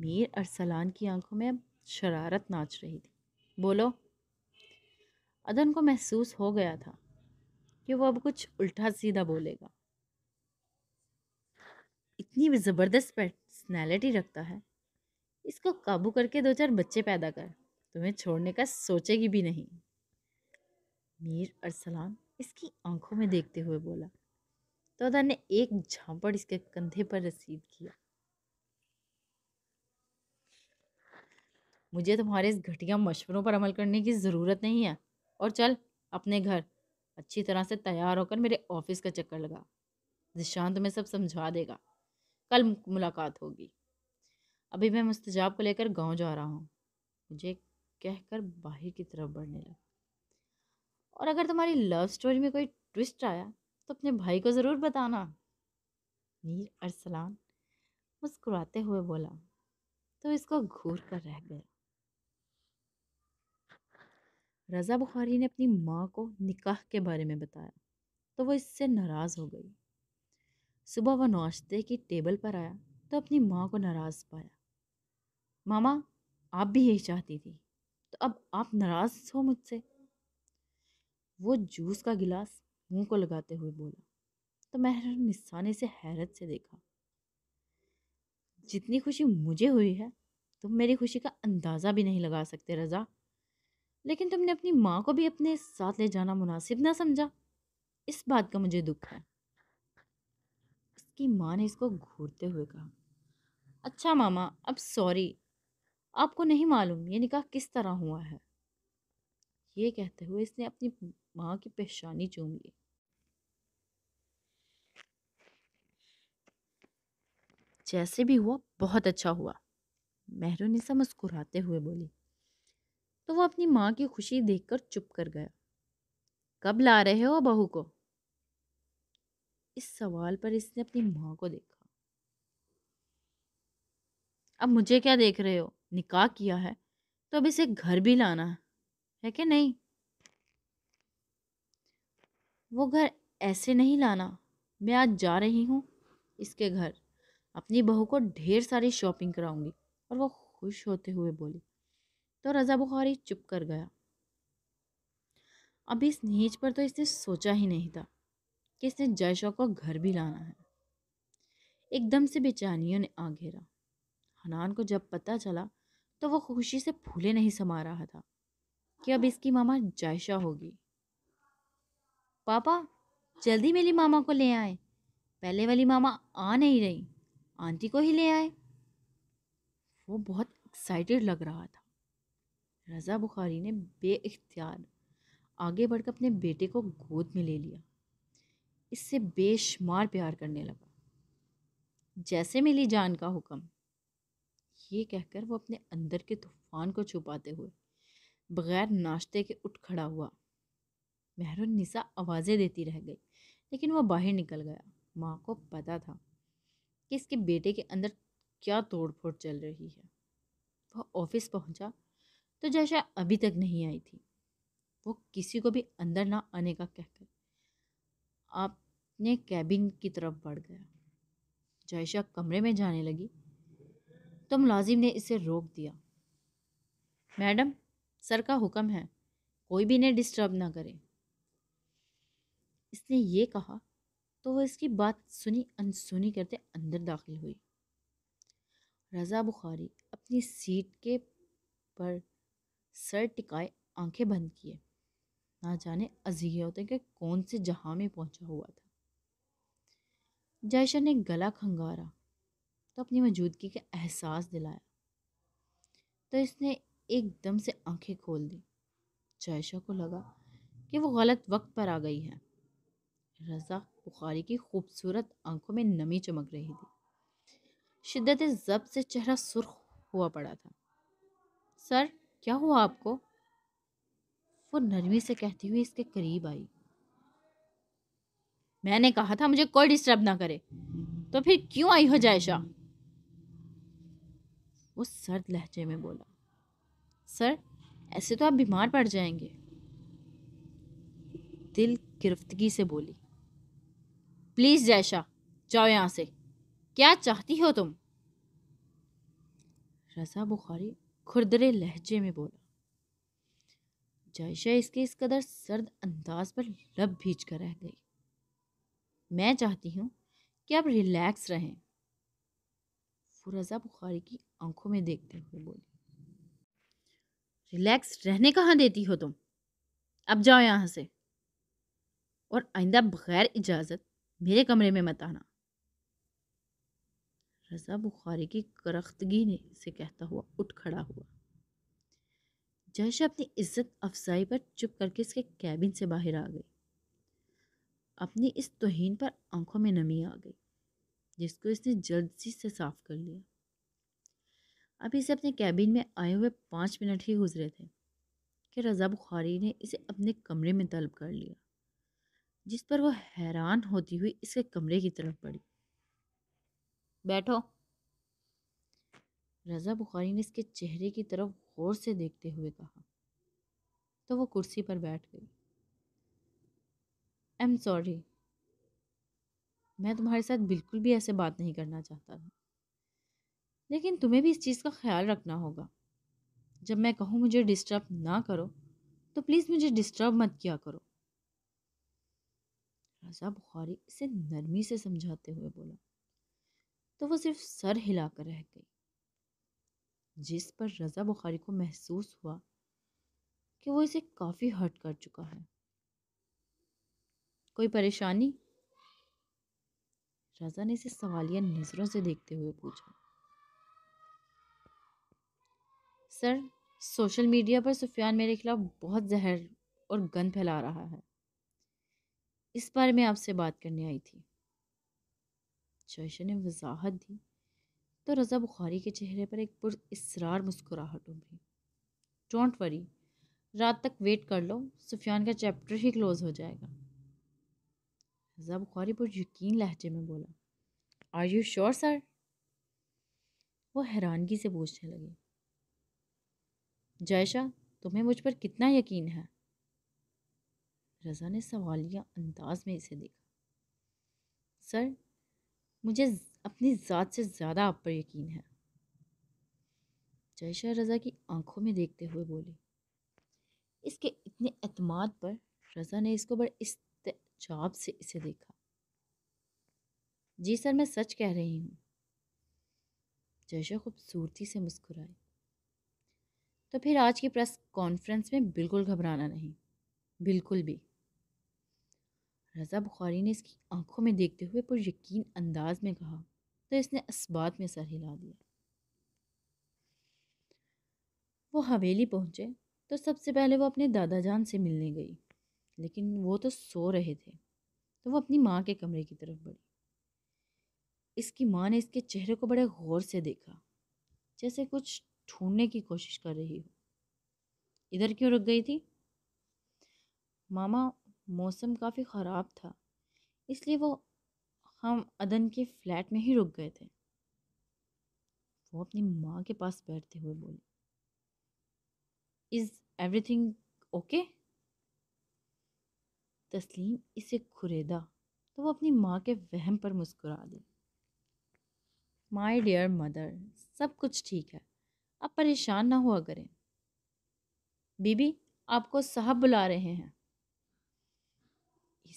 मीर अरसलान की आंखों में अब शरारत नाच रही थी बोलो अदन को महसूस हो गया था कि वो अब कुछ उल्टा सीधा बोलेगा इतनी भी ज़बरदस्त पर्सनैलिटी रखता है इसको काबू करके दो चार बच्चे पैदा कर तुम्हें छोड़ने का सोचेगी भी नहीं मीर अरसलान इसकी आंखों में देखते हुए बोला तोदा ने एक झांपड़ इसके कंधे पर रसीद किया मुझे तुम्हारे इस घटिया मशवरों पर अमल करने की ज़रूरत नहीं है और चल अपने घर अच्छी तरह से तैयार होकर मेरे ऑफिस का चक्कर लगा निशांत तुम्हें सब समझा देगा कल मुलाकात होगी अभी मैं मुस्तजाब को लेकर गांव जा रहा हूँ मुझे कहकर बाहर की तरफ बढ़ने लगा और अगर तुम्हारी लव स्टोरी में कोई ट्विस्ट आया तो अपने भाई को ज़रूर बताना मीर अरसलान मुस्कुराते हुए बोला तो इसको घूर कर रह गया रज़ा बुखारी ने अपनी माँ को निकाह के बारे में बताया तो वो इससे नाराज़ हो गई सुबह वह नाश्ते की टेबल पर आया तो अपनी माँ को नाराज़ पाया मामा आप भी यही चाहती थी तो अब आप नाराज़ हो मुझसे वो जूस का गिलास मुंह को लगाते हुए बोला तो मैं निस्सा से हैरत से देखा जितनी खुशी मुझे हुई है तुम तो मेरी खुशी का अंदाज़ा भी नहीं लगा सकते रज़ा लेकिन तुमने अपनी माँ को भी अपने साथ ले जाना मुनासिब ना समझा इस बात का मुझे दुख है उसकी माँ ने इसको घूरते हुए कहा अच्छा मामा अब सॉरी आपको नहीं मालूम ये निकाह किस तरह हुआ है ये कहते हुए इसने अपनी माँ की पेशानी चूम ली जैसे भी हुआ बहुत अच्छा हुआ मेहरू निसा मुस्कुराते हुए बोली तो वो अपनी माँ की खुशी देखकर चुप कर गया कब ला रहे हो बहू को इस सवाल पर इसने अपनी माँ को देखा अब मुझे क्या देख रहे हो निकाह किया है तो अब इसे घर भी लाना है है कि नहीं वो घर ऐसे नहीं लाना मैं आज जा रही हूँ इसके घर अपनी बहू को ढेर सारी शॉपिंग कराऊंगी और वो खुश होते हुए बोली तो रज़ा बुखारी चुप कर गया अब इस नीच पर तो इसने सोचा ही नहीं था कि इसने जयशा को घर भी लाना है एकदम से बेचैनियों ने आ घेरा हनान को जब पता चला तो वो खुशी से फूले नहीं समा रहा था कि अब इसकी मामा जायशा होगी पापा जल्दी मेरी मामा को ले आए पहले वाली मामा आ नहीं रही आंटी को ही ले आए वो बहुत एक्साइटेड लग रहा था रज़ा बुखारी ने बेख्तियार आगे बढ़कर अपने बेटे को गोद में ले लिया इससे बेशुमार प्यार करने लगा जैसे मिली जान का हुक्म ये कहकर वो अपने अंदर के तूफान को छुपाते हुए बगैर नाश्ते के उठ खड़ा हुआ निसा आवाज़ें देती रह गई लेकिन वह बाहर निकल गया माँ को पता था कि इसके बेटे के अंदर क्या तोड़फोड़ चल रही है वह ऑफिस पहुँचा तो जैशा अभी तक नहीं आई थी वो किसी को भी अंदर ना आने का कहकर आपने कैबिन की तरफ बढ़ गया जयशा कमरे में जाने लगी तो मुलाजिम ने इसे रोक दिया मैडम सर का हुक्म है कोई भी इन्हें डिस्टर्ब ना करे इसने ये कहा तो वो इसकी बात सुनी अनसुनी करते अंदर दाखिल हुई रज़ा बुखारी अपनी सीट के पर सर टिकाए आंखें बंद किए ना जाने होते कि कौन से जहां में पहुंचा हुआ था जयशा ने गला खंगारा तो अपनी मौजूदगी का एहसास दिलाया तो इसने एकदम से आंखें खोल दी जयशा को लगा कि वो गलत वक्त पर आ गई है रज़ा बुखारी की खूबसूरत आंखों में नमी चमक रही थी शिद्दत जब से चेहरा सुर्ख हुआ पड़ा था सर क्या हुआ आपको वो नरमी से कहती हुई इसके करीब आई मैंने कहा था मुझे कोई डिस्टर्ब ना करे तो फिर क्यों आई हो जायशा वो सर्द लहजे में बोला सर ऐसे तो आप बीमार पड़ जाएंगे दिल गिरफ्तगी से बोली प्लीज़ जैशा जाओ यहां से क्या चाहती हो तुम रज़ा बुखारी खुरदरे लहजे में बोला जायशा इसके इस कदर सर्द अंदाज पर लब भीज कर रह गई मैं चाहती हूँ कि आप रिलैक्स रहें फुरजा बुखारी की आंखों में देखते हुए बोली रिलैक्स रहने कहाँ देती हो तुम अब जाओ यहाँ से और आइंदा बगैर इजाज़त मेरे कमरे में मत आना रज़ा बुखारी की करख्तगी ने से कहता हुआ उठ खड़ा हुआ जयशा अपनी इज्जत अफजाई पर चुप करके इसके कैबिन से बाहर आ गई अपनी इस तोहन पर आंखों में नमी आ गई जिसको इसने जल्दी से साफ कर लिया अभी इसे अपने कैबिन में आए हुए पाँच मिनट ही गुजरे थे कि रज़ा बुखारी ने इसे अपने कमरे में तलब कर लिया जिस पर वह हैरान होती हुई इसके कमरे की तरफ बढ़ी बैठो रज़ा बुखारी ने इसके चेहरे की तरफ गौर से देखते हुए कहा तो वो कुर्सी पर बैठ गई आई एम सॉरी मैं तुम्हारे साथ बिल्कुल भी ऐसे बात नहीं करना चाहता था लेकिन तुम्हें भी इस चीज़ का ख्याल रखना होगा जब मैं कहूँ मुझे डिस्टर्ब ना करो तो प्लीज़ मुझे डिस्टर्ब मत किया करो रज़ा बुखारी इसे नरमी से समझाते हुए बोला तो वो सिर्फ सर हिलाकर रह गई जिस पर रज़ा बुखारी को महसूस हुआ कि वो इसे काफ़ी हर्ट कर चुका है कोई परेशानी रज़ा ने इसे सवालिया नज़रों से देखते हुए पूछा सर सोशल मीडिया पर सुफियान मेरे खिलाफ बहुत जहर और गंद फैला रहा है इस बारे में आपसे बात करने आई थी चाइशा ने वजाहत दी तो रज़ा बुखारी के चेहरे पर एक पुरस्रार मुस्कुराहट उभरी डोंट वरी रात तक वेट कर लो सुफियान का चैप्टर ही क्लोज़ हो जाएगा रज़ा बुखारी पर यकीन लहजे में बोला आर यू श्योर सर वो हैरानगी से पूछने लगी जायशा तुम्हें मुझ पर कितना यकीन है रज़ा ने सवालिया अंदाज में इसे देखा सर मुझे अपनी ज़ात से ज़्यादा आप पर यकीन है जयशा रज़ा की आंखों में देखते हुए बोली इसके इतने अतमाद पर रज़ा ने इसको बड़े इस्तजाब से इसे देखा जी सर मैं सच कह रही हूँ जयशा खूबसूरती से मुस्कुराई तो फिर आज की प्रेस कॉन्फ्रेंस में बिल्कुल घबराना नहीं बिल्कुल भी रज़ा बुखारी ने इसकी आंखों में देखते हुए पुरयकीन अंदाज में कहा तो इसने इस्बात में सर हिला दिया वो हवेली पहुंचे तो सबसे पहले वो अपने दादा जान से मिलने गई लेकिन वो तो सो रहे थे तो वो अपनी माँ के कमरे की तरफ बढ़ी इसकी माँ ने इसके चेहरे को बड़े गौर से देखा जैसे कुछ ढूंढने की कोशिश कर रही हो इधर क्यों रुक गई थी मामा मौसम काफ़ी ख़राब था इसलिए वो हम अदन के फ्लैट में ही रुक गए थे वो अपनी माँ के पास बैठते हुए बोले इज़ एवरीथिंग ओके तस्लीम इसे खुरेदा तो वो अपनी माँ के वहम पर मुस्कुरा दी माई डियर मदर सब कुछ ठीक है आप परेशान ना हुआ करें बीबी आपको साहब बुला रहे हैं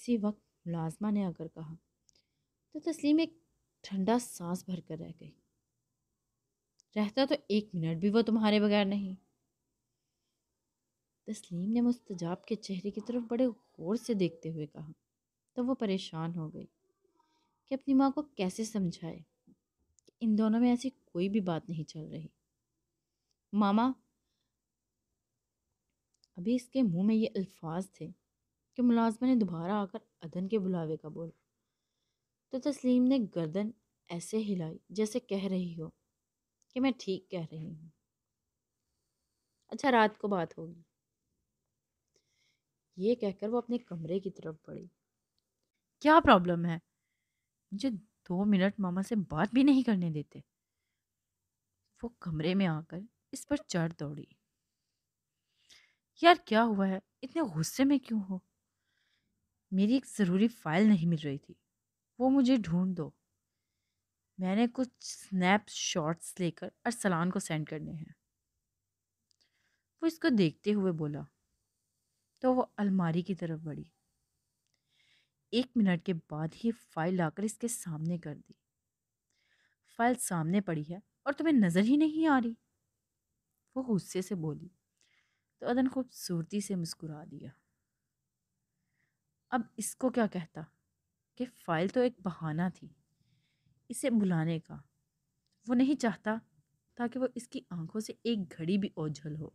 उसी वक्त मुलाजमा ने आकर कहा तो तस्लीम एक ठंडा सांस भर कर रह गई रहता तो एक मिनट भी वो तुम्हारे बगैर नहीं तस्लीम ने मुस्तजाब के चेहरे की तरफ बड़े गौर से देखते हुए कहा तब तो वो परेशान हो गई कि अपनी माँ को कैसे समझाए कि इन दोनों में ऐसी कोई भी बात नहीं चल रही मामा अभी इसके मुंह में ये अल्फाज थे कि मुलाजमा ने दोबारा आकर अदन के बुलावे का बोला तो तस्लीम ने गर्दन ऐसे हिलाई जैसे कह रही हो कि मैं ठीक कह रही हूँ अच्छा रात को बात होगी ये कहकर वो अपने कमरे की तरफ बढ़ी क्या प्रॉब्लम है मुझे दो मिनट मामा से बात भी नहीं करने देते वो कमरे में आकर इस पर चढ़ दौड़ी यार क्या हुआ है इतने गुस्से में क्यों हो मेरी एक ज़रूरी फ़ाइल नहीं मिल रही थी वो मुझे ढूंढ दो मैंने कुछ स्नैप शॉट्स लेकर अरसलान को सेंड करने हैं वो इसको देखते हुए बोला तो वो अलमारी की तरफ बढ़ी एक मिनट के बाद ही फाइल लाकर इसके सामने कर दी फाइल सामने पड़ी है और तुम्हें नज़र ही नहीं आ रही वो गुस्से से बोली तो अदन खूबसूरती से मुस्कुरा दिया अब इसको क्या कहता कि फ़ाइल तो एक बहाना थी इसे बुलाने का वो नहीं चाहता ताकि वो इसकी आंखों से एक घड़ी भी ओझल हो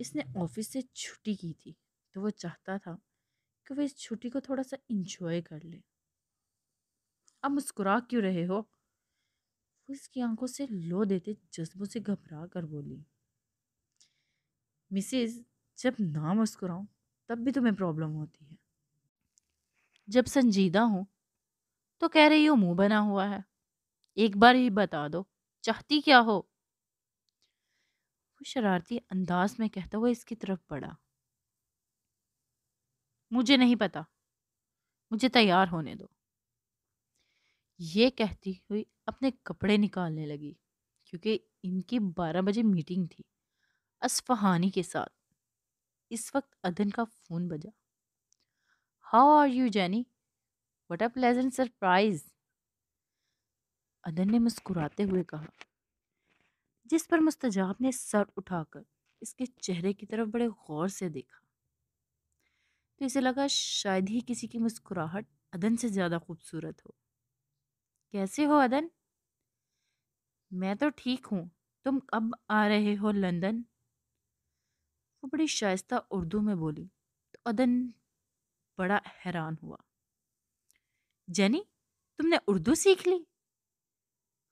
इसने ऑफिस से छुट्टी की थी तो वो चाहता था कि वो इस छुट्टी को थोड़ा सा इंजॉय कर ले अब मुस्कुरा क्यों रहे हो वो इसकी आंखों से लो देते जज्बों से घबरा कर बोली मिसेज जब ना मुस्कुराऊँ तब भी तुम्हें प्रॉब्लम होती है जब संजीदा हूँ तो कह रही हो मुंह बना हुआ है एक बार ही बता दो चाहती क्या हो वो शरारती अंदाज में कहता हुआ इसकी तरफ पड़ा मुझे नहीं पता मुझे तैयार होने दो ये कहती हुई अपने कपड़े निकालने लगी क्योंकि इनकी बारह बजे मीटिंग थी असफहानी के साथ इस वक्त अदन का फ़ोन बजा how are you Jaini what a pleasant surprise Adan ने मुस्कुराते हुए कहा जिस पर मुस्तजाब ने सर उठाकर इसके चेहरे की तरफ बड़े गौर से देखा तो इसे लगा शायद ही किसी की मुस्कुराहट अदन से ज़्यादा खूबसूरत हो कैसे हो अदन मैं तो ठीक हूँ तुम कब आ रहे हो लंदन वो बड़ी शायस्ता उर्दू में बोली तो अदन बड़ा हैरान हुआ जैनी तुमने उर्दू सीख ली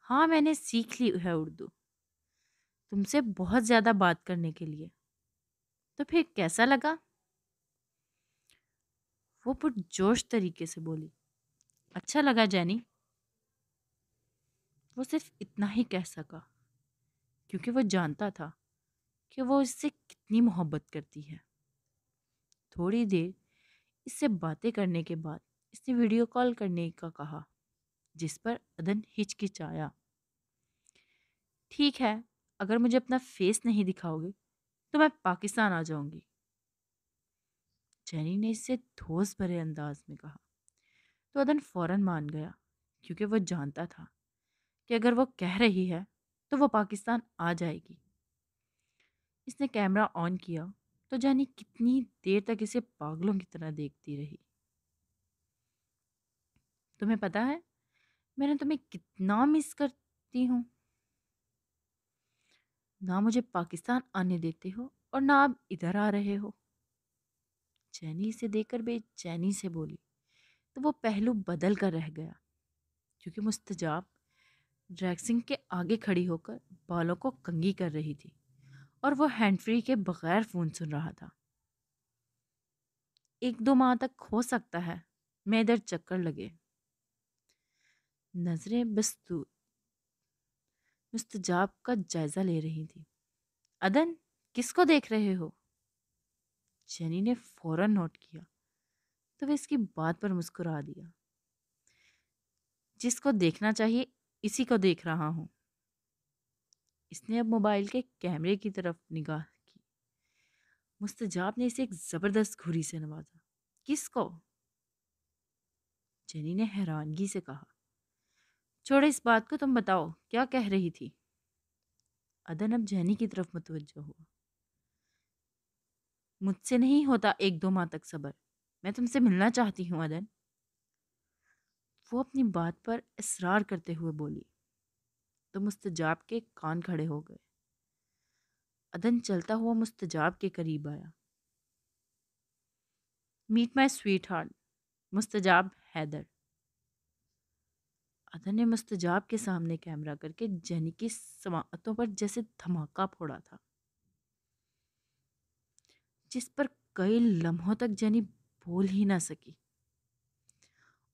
हाँ मैंने सीख ली है उर्दू तुमसे बहुत ज़्यादा बात करने के लिए तो फिर कैसा लगा वो पुरजोश तरीके से बोली अच्छा लगा जैनी वो सिर्फ इतना ही कह सका क्योंकि वो जानता था कि वो इससे कितनी मोहब्बत करती है थोड़ी देर इससे बातें करने के बाद इसने वीडियो कॉल करने का कहा जिस पर अदन हिचकिचाया ठीक है अगर मुझे अपना फेस नहीं दिखाओगे तो मैं पाकिस्तान आ जाऊंगी जैनी ने इससे ठोस भरे अंदाज में कहा तो अदन फौरन मान गया क्योंकि वह जानता था कि अगर वो कह रही है तो वो पाकिस्तान आ जाएगी इसने कैमरा ऑन किया तो जाने कितनी देर तक इसे पागलों की तरह देखती रही तुम्हें पता है मैंने तुम्हें कितना मिस करती हूँ ना मुझे पाकिस्तान आने देते हो और ना आप इधर आ रहे हो चैनी इसे देखकर बेचैनी से बोली तो वो पहलू बदल कर रह गया क्योंकि मुस्तजाब ड्रैक्सिंग के आगे खड़ी होकर बालों को कंगी कर रही थी और वो हैंड फ्री के बगैर फ़ोन सुन रहा था एक दो माह तक हो सकता है मैं इधर चक्कर लगे नज़रें बस्तू मुस्तजाब का जायज़ा ले रही थी अदन किसको देख रहे हो जनी ने फौरन नोट किया तो वह इसकी बात पर मुस्कुरा दिया जिसको देखना चाहिए इसी को देख रहा हूं इसने अब मोबाइल के कैमरे की तरफ निगाह की मुस्तजाब ने इसे एक ज़बरदस्त घुरी से नवाजा किसको जनी ने हैरानगी से कहा छोड़ो इस बात को तुम बताओ क्या कह रही थी अदन अब जैनी की तरफ मतवजह हुआ मुझसे नहीं होता एक दो माह तक सब्र मैं तुमसे मिलना चाहती हूँ अदन वो अपनी बात पर इसरार करते हुए बोली तो मुस्तजाब के कान खड़े हो गए अदन चलता हुआ मुस्तजाब के करीब आया meet my sweetheart Mustajab Haider Adan ने मुस्तजाब के सामने कैमरा करके जैनी की समातों पर जैसे धमाका फोड़ा था जिस पर कई लम्हों तक जैनी बोल ही ना सकी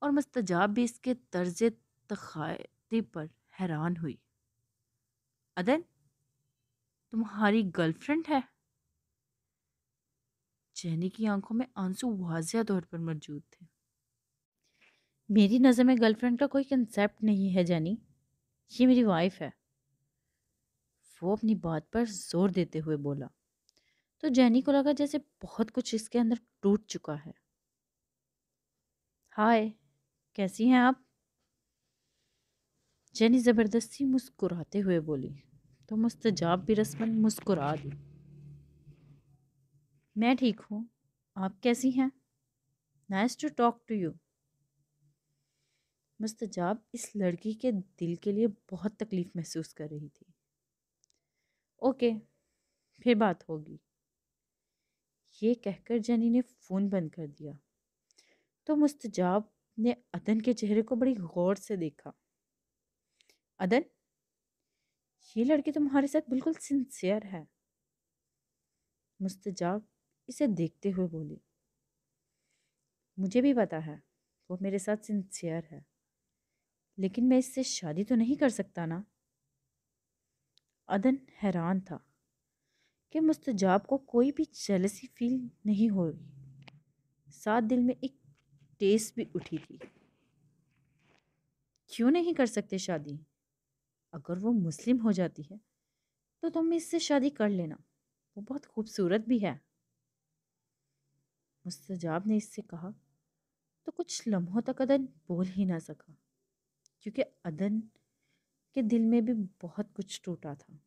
और मुस्तजाब भी इसके तर्ज तखाती पर हैरान हुई अदन तुम्हारी गर्लफ्रेंड है जैनी की आंखों में आंसू वाजिया तौर पर मौजूद थे मेरी नज़र में गर्लफ्रेंड का कोई कंसेप्ट नहीं है जैनी ये मेरी वाइफ है वो अपनी बात पर जोर देते हुए बोला तो जैनी को लगा जैसे बहुत कुछ इसके अंदर टूट चुका है हाय कैसी हैं आप जैनी ज़बरदस्ती मुस्कुराते हुए बोली तो मुस्तजाब भी रस्मन मुस्कुरा दी मैं ठीक हूँ आप कैसी हैं nice to talk to you Mustajab इस लड़की के दिल के लिए बहुत तकलीफ़ महसूस कर रही थी ओके फिर बात होगी ये कहकर जैनी ने फ़ोन बंद कर दिया तो मुस्तजाब ने अदन के चेहरे को बड़ी गौर से देखा अदन ये लड़की तुम्हारे साथ बिल्कुल सिंसियर है मुस्तजाब इसे देखते हुए बोली मुझे भी पता है वो मेरे साथ सिंसियर है लेकिन मैं इससे शादी तो नहीं कर सकता ना अदन हैरान था कि मुस्तजाब को कोई भी जेलसी फील नहीं हो रही साथ दिल में एक टेस भी उठी थी क्यों नहीं कर सकते शादी अगर वो मुस्लिम हो जाती है तो तुम इससे शादी कर लेना वो बहुत खूबसूरत भी है मुस्तजाब ने इससे कहा तो कुछ लम्हों तक अदन बोल ही ना सका क्योंकि अदन के दिल में भी बहुत कुछ टूटा था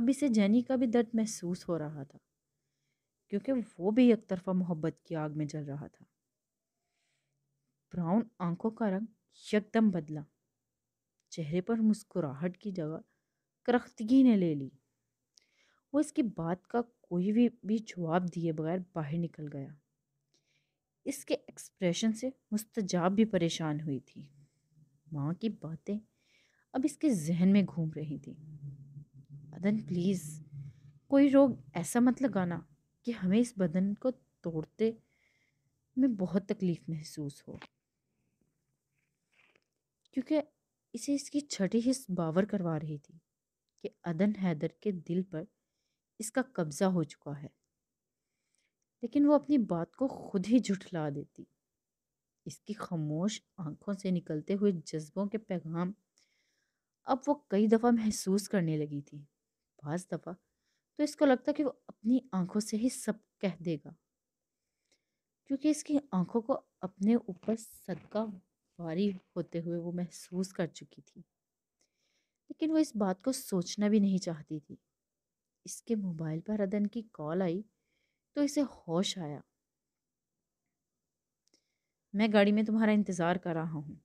अब इसे जैनी का भी दर्द महसूस हो रहा था क्योंकि वो भी एक तरफा मोहब्बत की आग में जल रहा था ब्राउन आंखों का रंग एकदम बदला चेहरे पर मुस्कुराहट की जगह करख्तगी ने ले ली वो इसकी बात का कोई भी भी जवाब दिए बगैर बाहर निकल गया इसके एक्सप्रेशन से मुस्तजाब भी परेशान हुई थी माँ की बातें अब इसके जहन में घूम रही थी अदन प्लीज़ कोई रोग ऐसा मत लगाना कि हमें इस बदन को तोड़ते में बहुत तकलीफ़ महसूस हो क्योंकि इसे इसकी छठी हिस्स बावर करवा रही थी कि अदन हैदर के दिल पर इसका कब्ज़ा हो चुका है लेकिन वो अपनी बात को खुद ही झुठला देती इसकी खामोश आंखों से निकलते हुए जज्बों के पैगाम अब वो कई दफ़ा महसूस करने लगी थी पाँच दफ़ा तो इसको लगता कि वो अपनी आंखों से ही सब कह देगा क्योंकि इसकी आंखों को अपने ऊपर सदका सवारी होते हुए वो महसूस कर चुकी थी लेकिन वो इस बात को सोचना भी नहीं चाहती थी इसके मोबाइल पर रदन की कॉल आई तो इसे होश आया मैं गाड़ी में तुम्हारा इंतज़ार कर रहा हूँ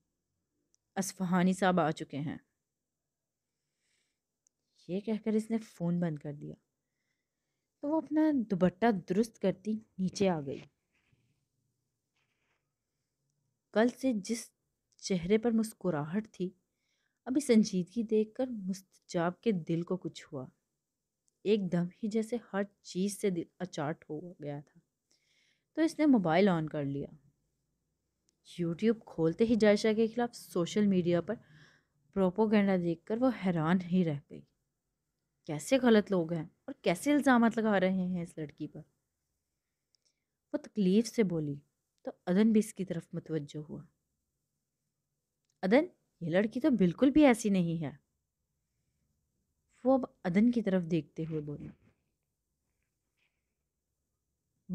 असफहानी साहब आ चुके हैं ये कहकर इसने फ़ोन बंद कर दिया तो वो अपना दुबट्टा दुरुस्त करती नीचे आ गई कल से जिस चेहरे पर मुस्कुराहट थी अभी संजीदगी देखकर मुस्तजाब के दिल को कुछ हुआ एकदम ही जैसे हर चीज़ से दिल अचाट हो गया था तो इसने मोबाइल ऑन कर लिया यूट्यूब खोलते ही जायशा के खिलाफ सोशल मीडिया पर प्रोपोगेंडा देखकर वो हैरान ही रह गई कैसे गलत लोग हैं और कैसे इल्ज़ाम लगा रहे हैं इस लड़की पर वो तकलीफ़ से बोली तो अदन भी इसकी तरफ मतवजो हुआ अदन ये लड़की तो बिल्कुल भी ऐसी नहीं है वो अब अदन की तरफ देखते हुए बोला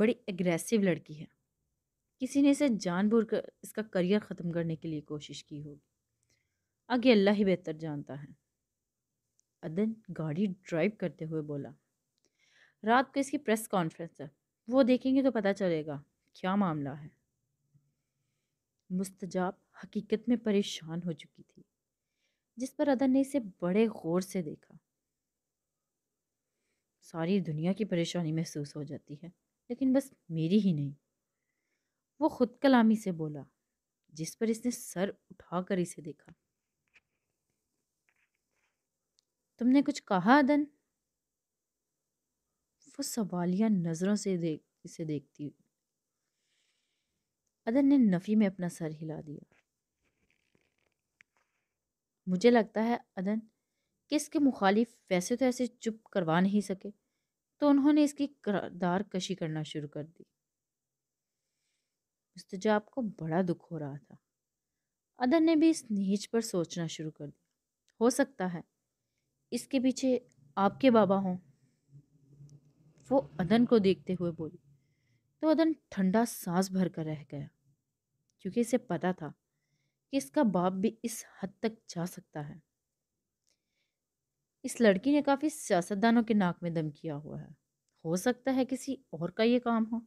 बड़ी एग्रेसिव लड़की है किसी ने इसे जानबूझकर इसका करियर ख़त्म करने के लिए कोशिश की होगी आगे अल्लाह ही बेहतर जानता है अदन गाड़ी ड्राइव करते हुए बोला रात को इसकी प्रेस कॉन्फ्रेंस है वो देखेंगे तो पता चलेगा क्या मामला है मुस्तजाब हकीकत में परेशान हो चुकी थी जिस पर अदन ने इसे बड़े गौर से देखा सारी दुनिया की परेशानी महसूस हो जाती है लेकिन बस मेरी ही नहीं वो खुद कलामी से बोला जिस पर इसने सर उठाकर इसे देखा तुमने कुछ कहा अदन वो सवालिया नज़रों से देख इसे देखती अदर ने नफ़ी में अपना सर हिला दिया मुझे लगता है अदन कि इसके मुखालिफ वैसे तो ऐसे चुप करवा नहीं सके तो उन्होंने इसकी करदार कशी करना शुरू कर दी मुस्तजाब को बड़ा दुख हो रहा था अदन ने भी इस नीच पर सोचना शुरू कर दिया हो सकता है इसके पीछे आपके बाबा हों वो अदन को देखते हुए बोली तो अदन ठंडा सांस भर कर रह गया क्योंकि इसे पता था कि इसका बाप भी इस हद तक जा सकता है इस लड़की ने काफ़ी सियासतदानों के नाक में दम किया हुआ है हो सकता है किसी और का ये काम हो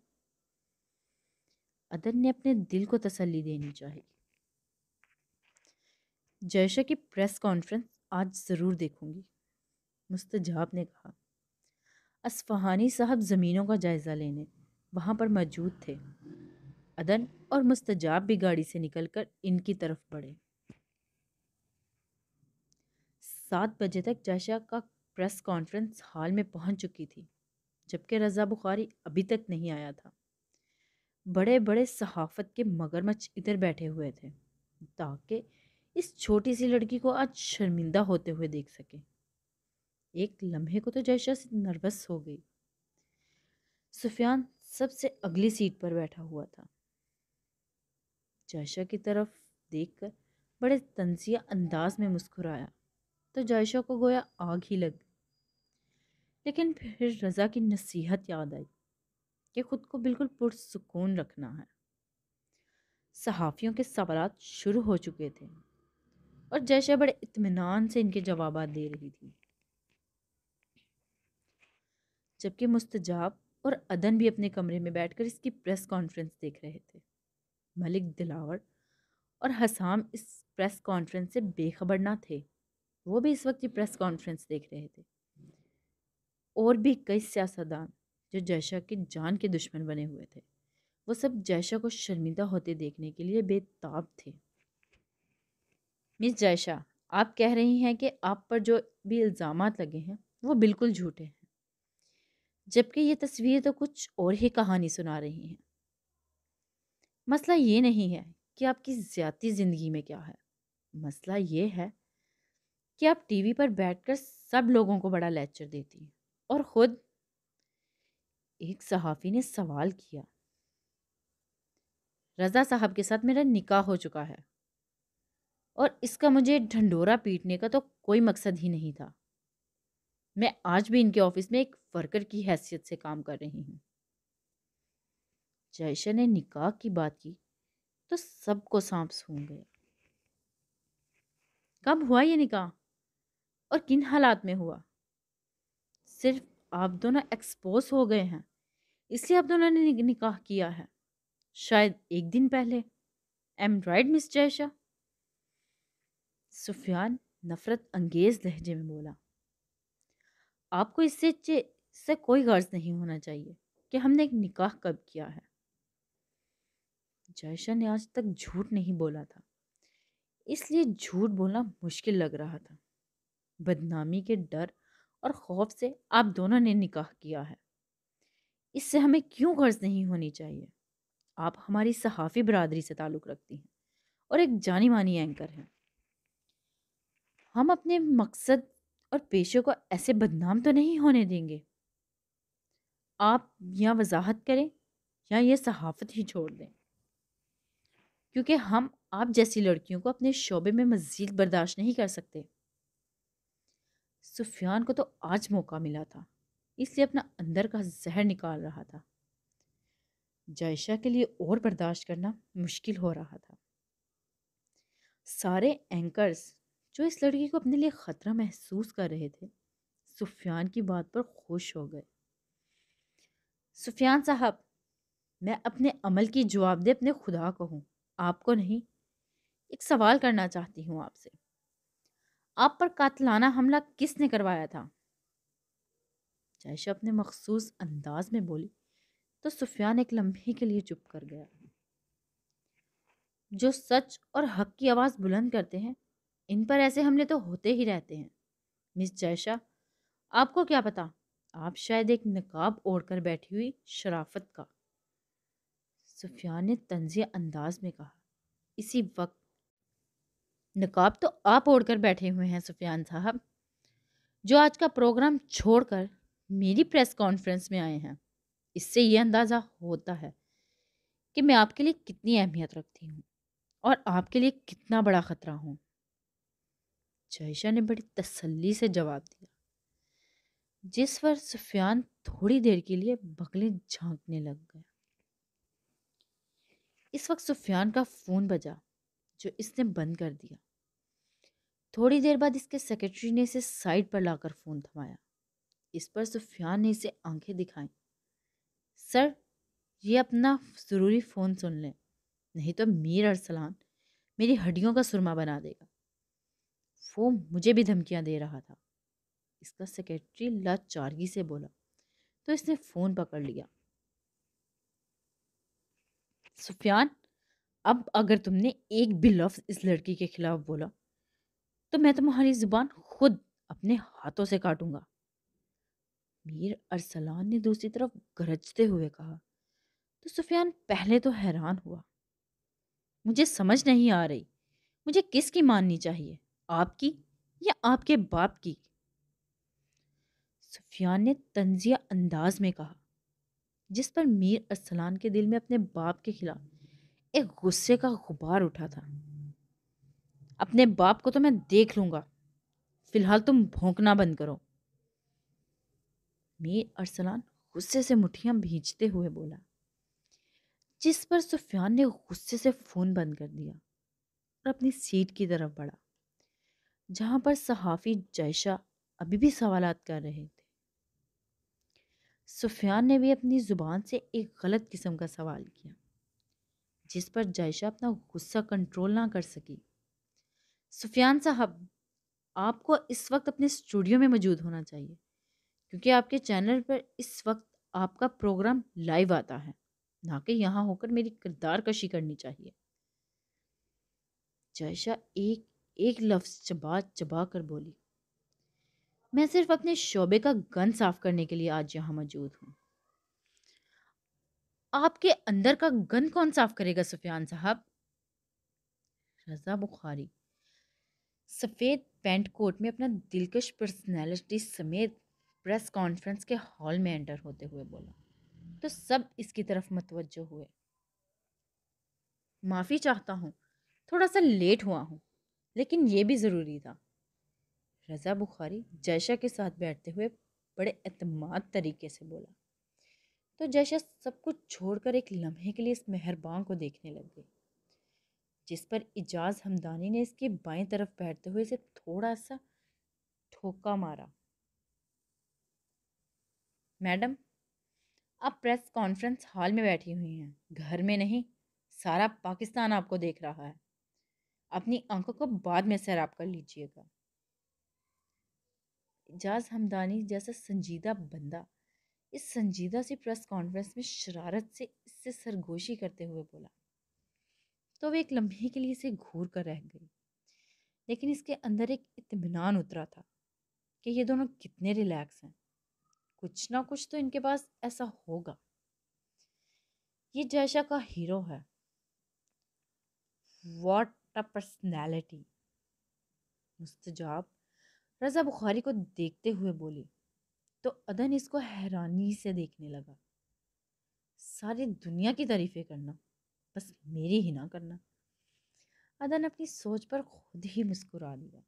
अदन ने अपने दिल को तसल्ली देनी चाहिए जयशा की प्रेस कॉन्फ्रेंस आज ज़रूर देखूंगी मुस्तजाब ने कहा असफहानी साहब ज़मीनों का जायज़ा लेने वहाँ पर मौजूद थे अदन और मुस्तजाब भी गाड़ी से निकलकर इनकी तरफ बढ़े सात बजे तक जाशा का प्रेस कॉन्फ्रेंस हॉल में पहुंच चुकी थी जबकि रज़ा बुखारी अभी तक नहीं आया था बड़े बड़े सहाफ़त के मगरमच्छ इधर बैठे हुए थे ताकि इस छोटी सी लड़की को आज शर्मिंदा होते हुए देख सके एक लम्हे को तो जैशा से नर्वस हो गई सुफियान सबसे अगली सीट पर बैठा हुआ था जायशा की तरफ देख कर बड़े तनसिया अंदाज में मुस्कुराया तो जायशा को गोया आग ही लग लेकिन फिर रज़ा की नसीहत याद आई कि ख़ुद को बिल्कुल पुरसकून रखना है सहाफ़ियों के सवाल शुरू हो चुके थे और जैशा बड़े इतमान से इनके जवाब दे रही थी जबकि मुस्तजाब और अदन भी अपने कमरे में बैठकर इसकी प्रेस कॉन्फ्रेंस देख रहे थे मलिक दिलावर और हसाम इस प्रेस कॉन्फ्रेंस से बेखबर ना थे वो भी इस वक्त ये प्रेस कॉन्फ्रेंस देख रहे थे और भी कई सियासतदान जो जैशा के जान के दुश्मन बने हुए थे वो सब जैशा को शर्मिंदा होते देखने के लिए बेताब थे मिस जैशा आप कह रही हैं कि आप पर जो भी इल्ज़ाम लगे हैं वो बिल्कुल झूठे हैं जबकि ये तस्वीर तो कुछ और ही कहानी सुना रही हैं मसला ये नहीं है कि आपकी ज़्यादा ज़िंदगी में क्या है मसला ये है कि आप टीवी पर बैठकर सब लोगों को बड़ा लेक्चर देती हैं और ख़ुद एक सहाफ़ी ने सवाल किया रज़ा साहब के साथ मेरा निकाह हो चुका है और इसका मुझे ढंडोरा पीटने का तो कोई मकसद ही नहीं था मैं आज भी इनके ऑफिस में एक वर्कर की हैसियत से काम कर रही हूँ जयशा ने निकाह की बात की तो सबको सांप सूंघ गया कब हुआ ये निकाह और किन हालात में हुआ सिर्फ आप दोनों एक्सपोज हो गए हैं इसलिए आप दोनों ने निकाह किया है शायद एक दिन पहले am right miss Jaisha Sufiyan नफरत अंगेज लहजे में बोला आपको इससे इससे कोई गर्ज नहीं होना चाहिए कि हमने एक निकाह कब किया है जयशा ने आज तक झूठ नहीं बोला था इसलिए झूठ बोलना मुश्किल लग रहा था बदनामी के डर और खौफ से आप दोनों ने निकाह किया है इससे हमें क्यों गर्ज नहीं होनी चाहिए आप हमारी सहाफ़ी बरदरी से ताल्लुक़ रखती हैं और एक जानी मानी एंकर हैं हम अपने मकसद और पेशे को ऐसे बदनाम तो नहीं होने देंगे आप या वजाहत करें या ये सहाफ़त ही छोड़ दें क्योंकि हम आप जैसी लड़कियों को अपने शोबे में मज़ीद बर्दाश्त नहीं कर सकते सुफियान को तो आज मौका मिला था इसलिए अपना अंदर का जहर निकाल रहा था जायशा के लिए और बर्दाश्त करना मुश्किल हो रहा था सारे एंकर्स जो इस लड़की को अपने लिए ख़तरा महसूस कर रहे थे सुफियान की बात पर खुश हो गए सुफियान साहब मैं अपने अमल की जवाबदेह अपने खुदा को हूँ आपको नहीं एक सवाल करना चाहती हूँ आपसे आप पर कातलाना हमला किसने करवाया था जायशा अपने मखसूस अंदाज में बोली तो सुफियान एक लम्हे के लिए चुप कर गया जो सच और हक की आवाज़ बुलंद करते हैं इन पर ऐसे हमले तो होते ही रहते हैं मिस जैशा आपको क्या पता आप शायद एक नकाब ओढ़कर बैठी हुई शराफत का सुफियान ने तंजिया अंदाज में कहा इसी वक्त नकाब तो आप ओढ़कर बैठे हुए हैं सुफियान साहब जो आज का प्रोग्राम छोड़कर मेरी प्रेस कॉन्फ्रेंस में आए हैं इससे ये अंदाज़ा होता है कि मैं आपके लिए कितनी अहमियत रखती हूँ और आपके लिए कितना बड़ा ख़तरा हूँ जयशा ने बड़ी तसल्ली से जवाब दिया जिस पर सुफियान थोड़ी देर के लिए बगलें झांकने लग गया इस वक्त सुफियान का फ़ोन बजा जो इसने बंद कर दिया थोड़ी देर बाद इसके सेक्रेटरी ने इसे साइड पर लाकर फ़ोन थमाया इस पर सुफियान ने इसे आंखें दिखाई सर ये अपना ज़रूरी फ़ोन सुन लें नहीं तो मीर अरसलान मेरी हड्डियों का सुरमा बना देगा वो मुझे भी धमकियां दे रहा था इसका सेक्रेटरी लाचारगी से बोला तो इसने फ़ोन पकड़ लिया सुफियान अब अगर तुमने एक भी लफ्ज़ इस लड़की के खिलाफ बोला तो मैं तुम्हारी ज़ुबान खुद अपने हाथों से काटूंगा मीर अरसलान ने दूसरी तरफ गरजते हुए कहा तो सुफियान पहले तो हैरान हुआ मुझे समझ नहीं आ रही मुझे किसकी माननी चाहिए आपकी या आपके बाप की सुफियान ने तंजिया अंदाज में कहा जिस पर मीर असलान के दिल में अपने बाप के खिलाफ एक गुस्से का गुबार उठा था अपने बाप को तो मैं देख लूंगा फिलहाल तुम भोंकना बंद करो मीर अरसलान गुस्से से मुठियां भींचते हुए बोला जिस पर सुफियान ने गुस्से से फ़ोन बंद कर दिया और अपनी सीट की तरफ बढ़ा जहां पर सहाफ़ी जयशा अभी भी सवाल कर रहे थे सुफियान ने भी अपनी ज़ुबान से एक गलत किस्म का सवाल किया जिस पर जायशा अपना गुस्सा कंट्रोल ना कर सकी सुफियान साहब आपको इस वक्त अपने स्टूडियो में मौजूद होना चाहिए क्योंकि आपके चैनल पर इस वक्त आपका प्रोग्राम लाइव आता है ना कि यहाँ होकर मेरी किरदार कशी करनी चाहिए जायशा एक एक लफ्ज़ चबा चबा कर बोली मैं सिर्फ अपने शोबे का गन साफ करने के लिए आज यहाँ मौजूद हूँ आपके अंदर का गन कौन साफ करेगा सुफियान साहब रजा बुखारी सफ़ेद पेंट कोट में अपना दिलकश पर्सनैलिटी समेत प्रेस कॉन्फ्रेंस के हॉल में एंटर होते हुए बोला तो सब इसकी तरफ मतवजो हुए माफ़ी चाहता हूँ थोड़ा सा लेट हुआ हूँ लेकिन ये भी ज़रूरी था रज़ा बुखारी जैशा के साथ बैठते हुए बड़े अतमाद तरीके से बोला तो जैशा सब कुछ छोड़कर एक लम्हे के लिए इस मेहरबान को देखने लग गई जिस पर इजाज हमदानी ने इसके बाएं तरफ बैठते हुए इसे थोड़ा सा ठोका मारा मैडम आप प्रेस कॉन्फ्रेंस हॉल में बैठी हुई हैं घर में नहीं सारा पाकिस्तान आपको देख रहा है अपनी आंखों को बाद में सैराब कर लीजिएगा एजाज हमदानी जैसा संजीदा बंदा इस संजीदा सी प्रेस कॉन्फ्रेंस में शरारत से इससे सरगोशी करते हुए बोला तो वे एक लम्हे के लिए इसे घूर कर रह गई लेकिन इसके अंदर एक इतमान उतरा था कि ये दोनों कितने रिलैक्स हैं कुछ ना कुछ तो इनके पास ऐसा होगा ये जैशा का हीरो है what a personality Mustajab Raza Bukhari को देखते हुए बोली तो अदन इसको हैरानी से देखने लगा सारी दुनिया की तारीफ़ें करना बस मेरी ही ना करना अदन अपनी सोच पर खुद ही मुस्कुरा दिया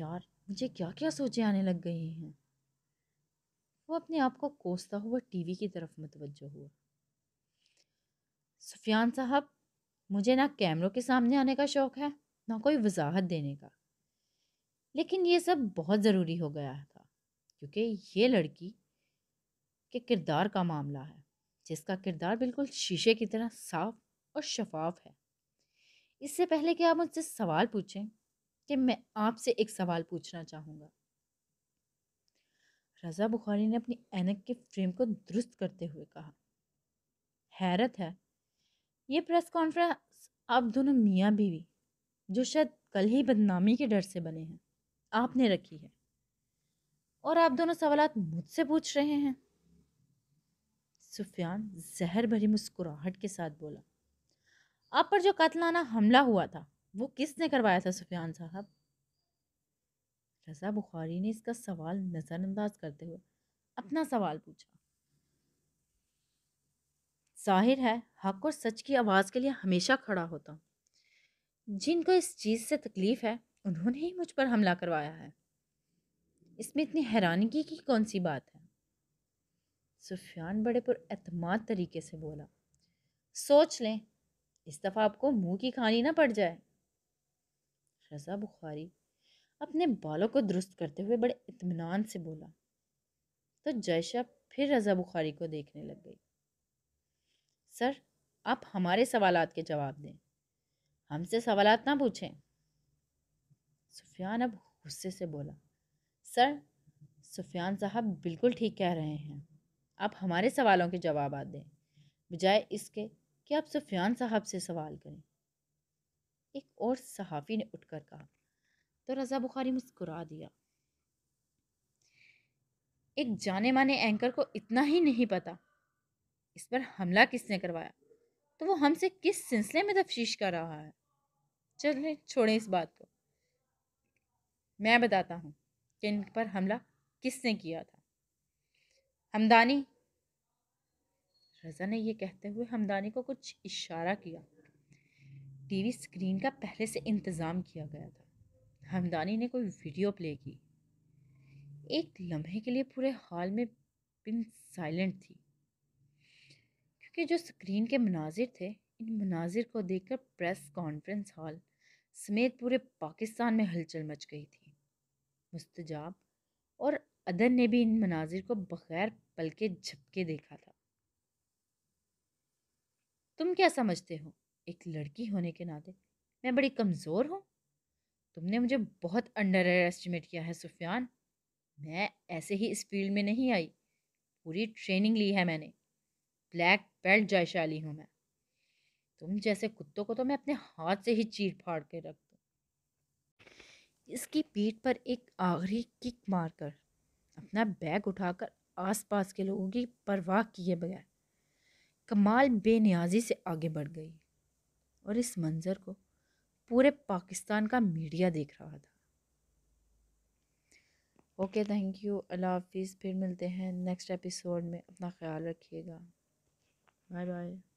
यार मुझे क्या क्या सोचें आने लग गई हैं वो अपने आप को कोसता हुआ टीवी की तरफ मतवजह हुआ सुफियान साहब मुझे ना कैमरों के सामने आने का शौक़ है ना कोई वजाहत देने का लेकिन ये सब बहुत ज़रूरी हो गया था क्योंकि ये लड़की के किरदार का मामला है जिसका किरदार बिल्कुल शीशे की तरह साफ और शफाफ है इससे पहले कि आप मुझसे सवाल पूछें कि मैं आपसे एक सवाल पूछना चाहूँगा रज़ा बुखारी ने अपनी एनक के फ्रेम को दुरुस्त करते हुए कहा हैरत है ये प्रेस कॉन्फ्रेंस आप दोनों मियाँ बीवी जो शायद कल ही बदनामी के डर से बने हैं आपने रखी है और आप दोनों सवाल मुझसे पूछ रहे हैं सुफियान जहर भरी मुस्कुराहट के साथ बोला आप पर जो कतलाना हमला हुआ था वो किसने करवाया था सुफियान साहब रजा बुखारी ने इसका सवाल नज़रअंदाज करते हुए अपना सवाल पूछा जाहिर है हक और सच की आवाज़ के लिए हमेशा खड़ा होता हूँ जिनको इस चीज़ से तकलीफ़ है उन्होंने ही मुझ पर हमला करवाया है इसमें इतनी हैरानगी की कौन सी बात है सुफियान बड़े पुरमाद तरीके से बोला सोच लें इस दफ़ा आपको मुंह की खानी ना पड़ जाए रज़ा बुखारी अपने बालों को दुरुस्त करते हुए बड़े इतमान से बोला तो जयशा फिर रज़ा बुखारी को देखने लग गई सर आप हमारे सवालात के जवाब दें हमसे सवालात ना पूछें सुफियान अब गुस्से से बोला सर सुफियान साहब बिल्कुल ठीक कह रहे हैं आप हमारे सवालों के जवाब आ दें बजाय इसके कि आप सुफियान साहब से सवाल करें एक और सहाफ़ी ने उठकर कहा तो रज़ा बुखारी मुस्कुरा दिया एक जाने माने एंकर को इतना ही नहीं पता इस पर हमला किसने करवाया तो वो हमसे किस सिलसिले में तफ्श कर रहा है चलें छोड़ें इस बात को मैं बताता हूँ कि इन पर हमला किसने किया था हमदानी रज़ा ने यह कहते हुए हमदानी को कुछ इशारा किया टीवी स्क्रीन का पहले से इंतज़ाम किया गया था हमदानी ने कोई वीडियो प्ले की एक लम्हे के लिए पूरे हॉल में बिन साइलेंट थी क्योंकि जो स्क्रीन के मनाजिर थे इन मनाजिर को देखकर प्रेस कॉन्फ्रेंस हॉल समेत पूरे पाकिस्तान में हलचल मच गई थी मुस्तजाब और अदन ने भी इन मनाजिर को बग़ैर पल के झपके देखा था तुम क्या समझते हो एक लड़की होने के नाते मैं बड़ी कमज़ोर हूँ तुमने मुझे बहुत अंडर एस्टिमेट किया है सुफियान मैं ऐसे ही इस फील्ड में नहीं आई पूरी ट्रेनिंग ली है मैंने ब्लैक बेल्ट जायशाली हूँ मैं तुम जैसे कुत्तों को तो मैं अपने हाथ से ही चीर फाड़ के रख इसकी पीठ पर एक आखिरी किक मारकर अपना बैग उठाकर आसपास के लोगों की परवाह किए बगैर कमाल बेनियाजी से आगे बढ़ गई और इस मंज़र को पूरे पाकिस्तान का मीडिया देख रहा था ओके थैंक यू अल्लाह हाफिज़ फिर मिलते हैं नेक्स्ट एपिसोड में अपना ख्याल रखिएगा बाय बाय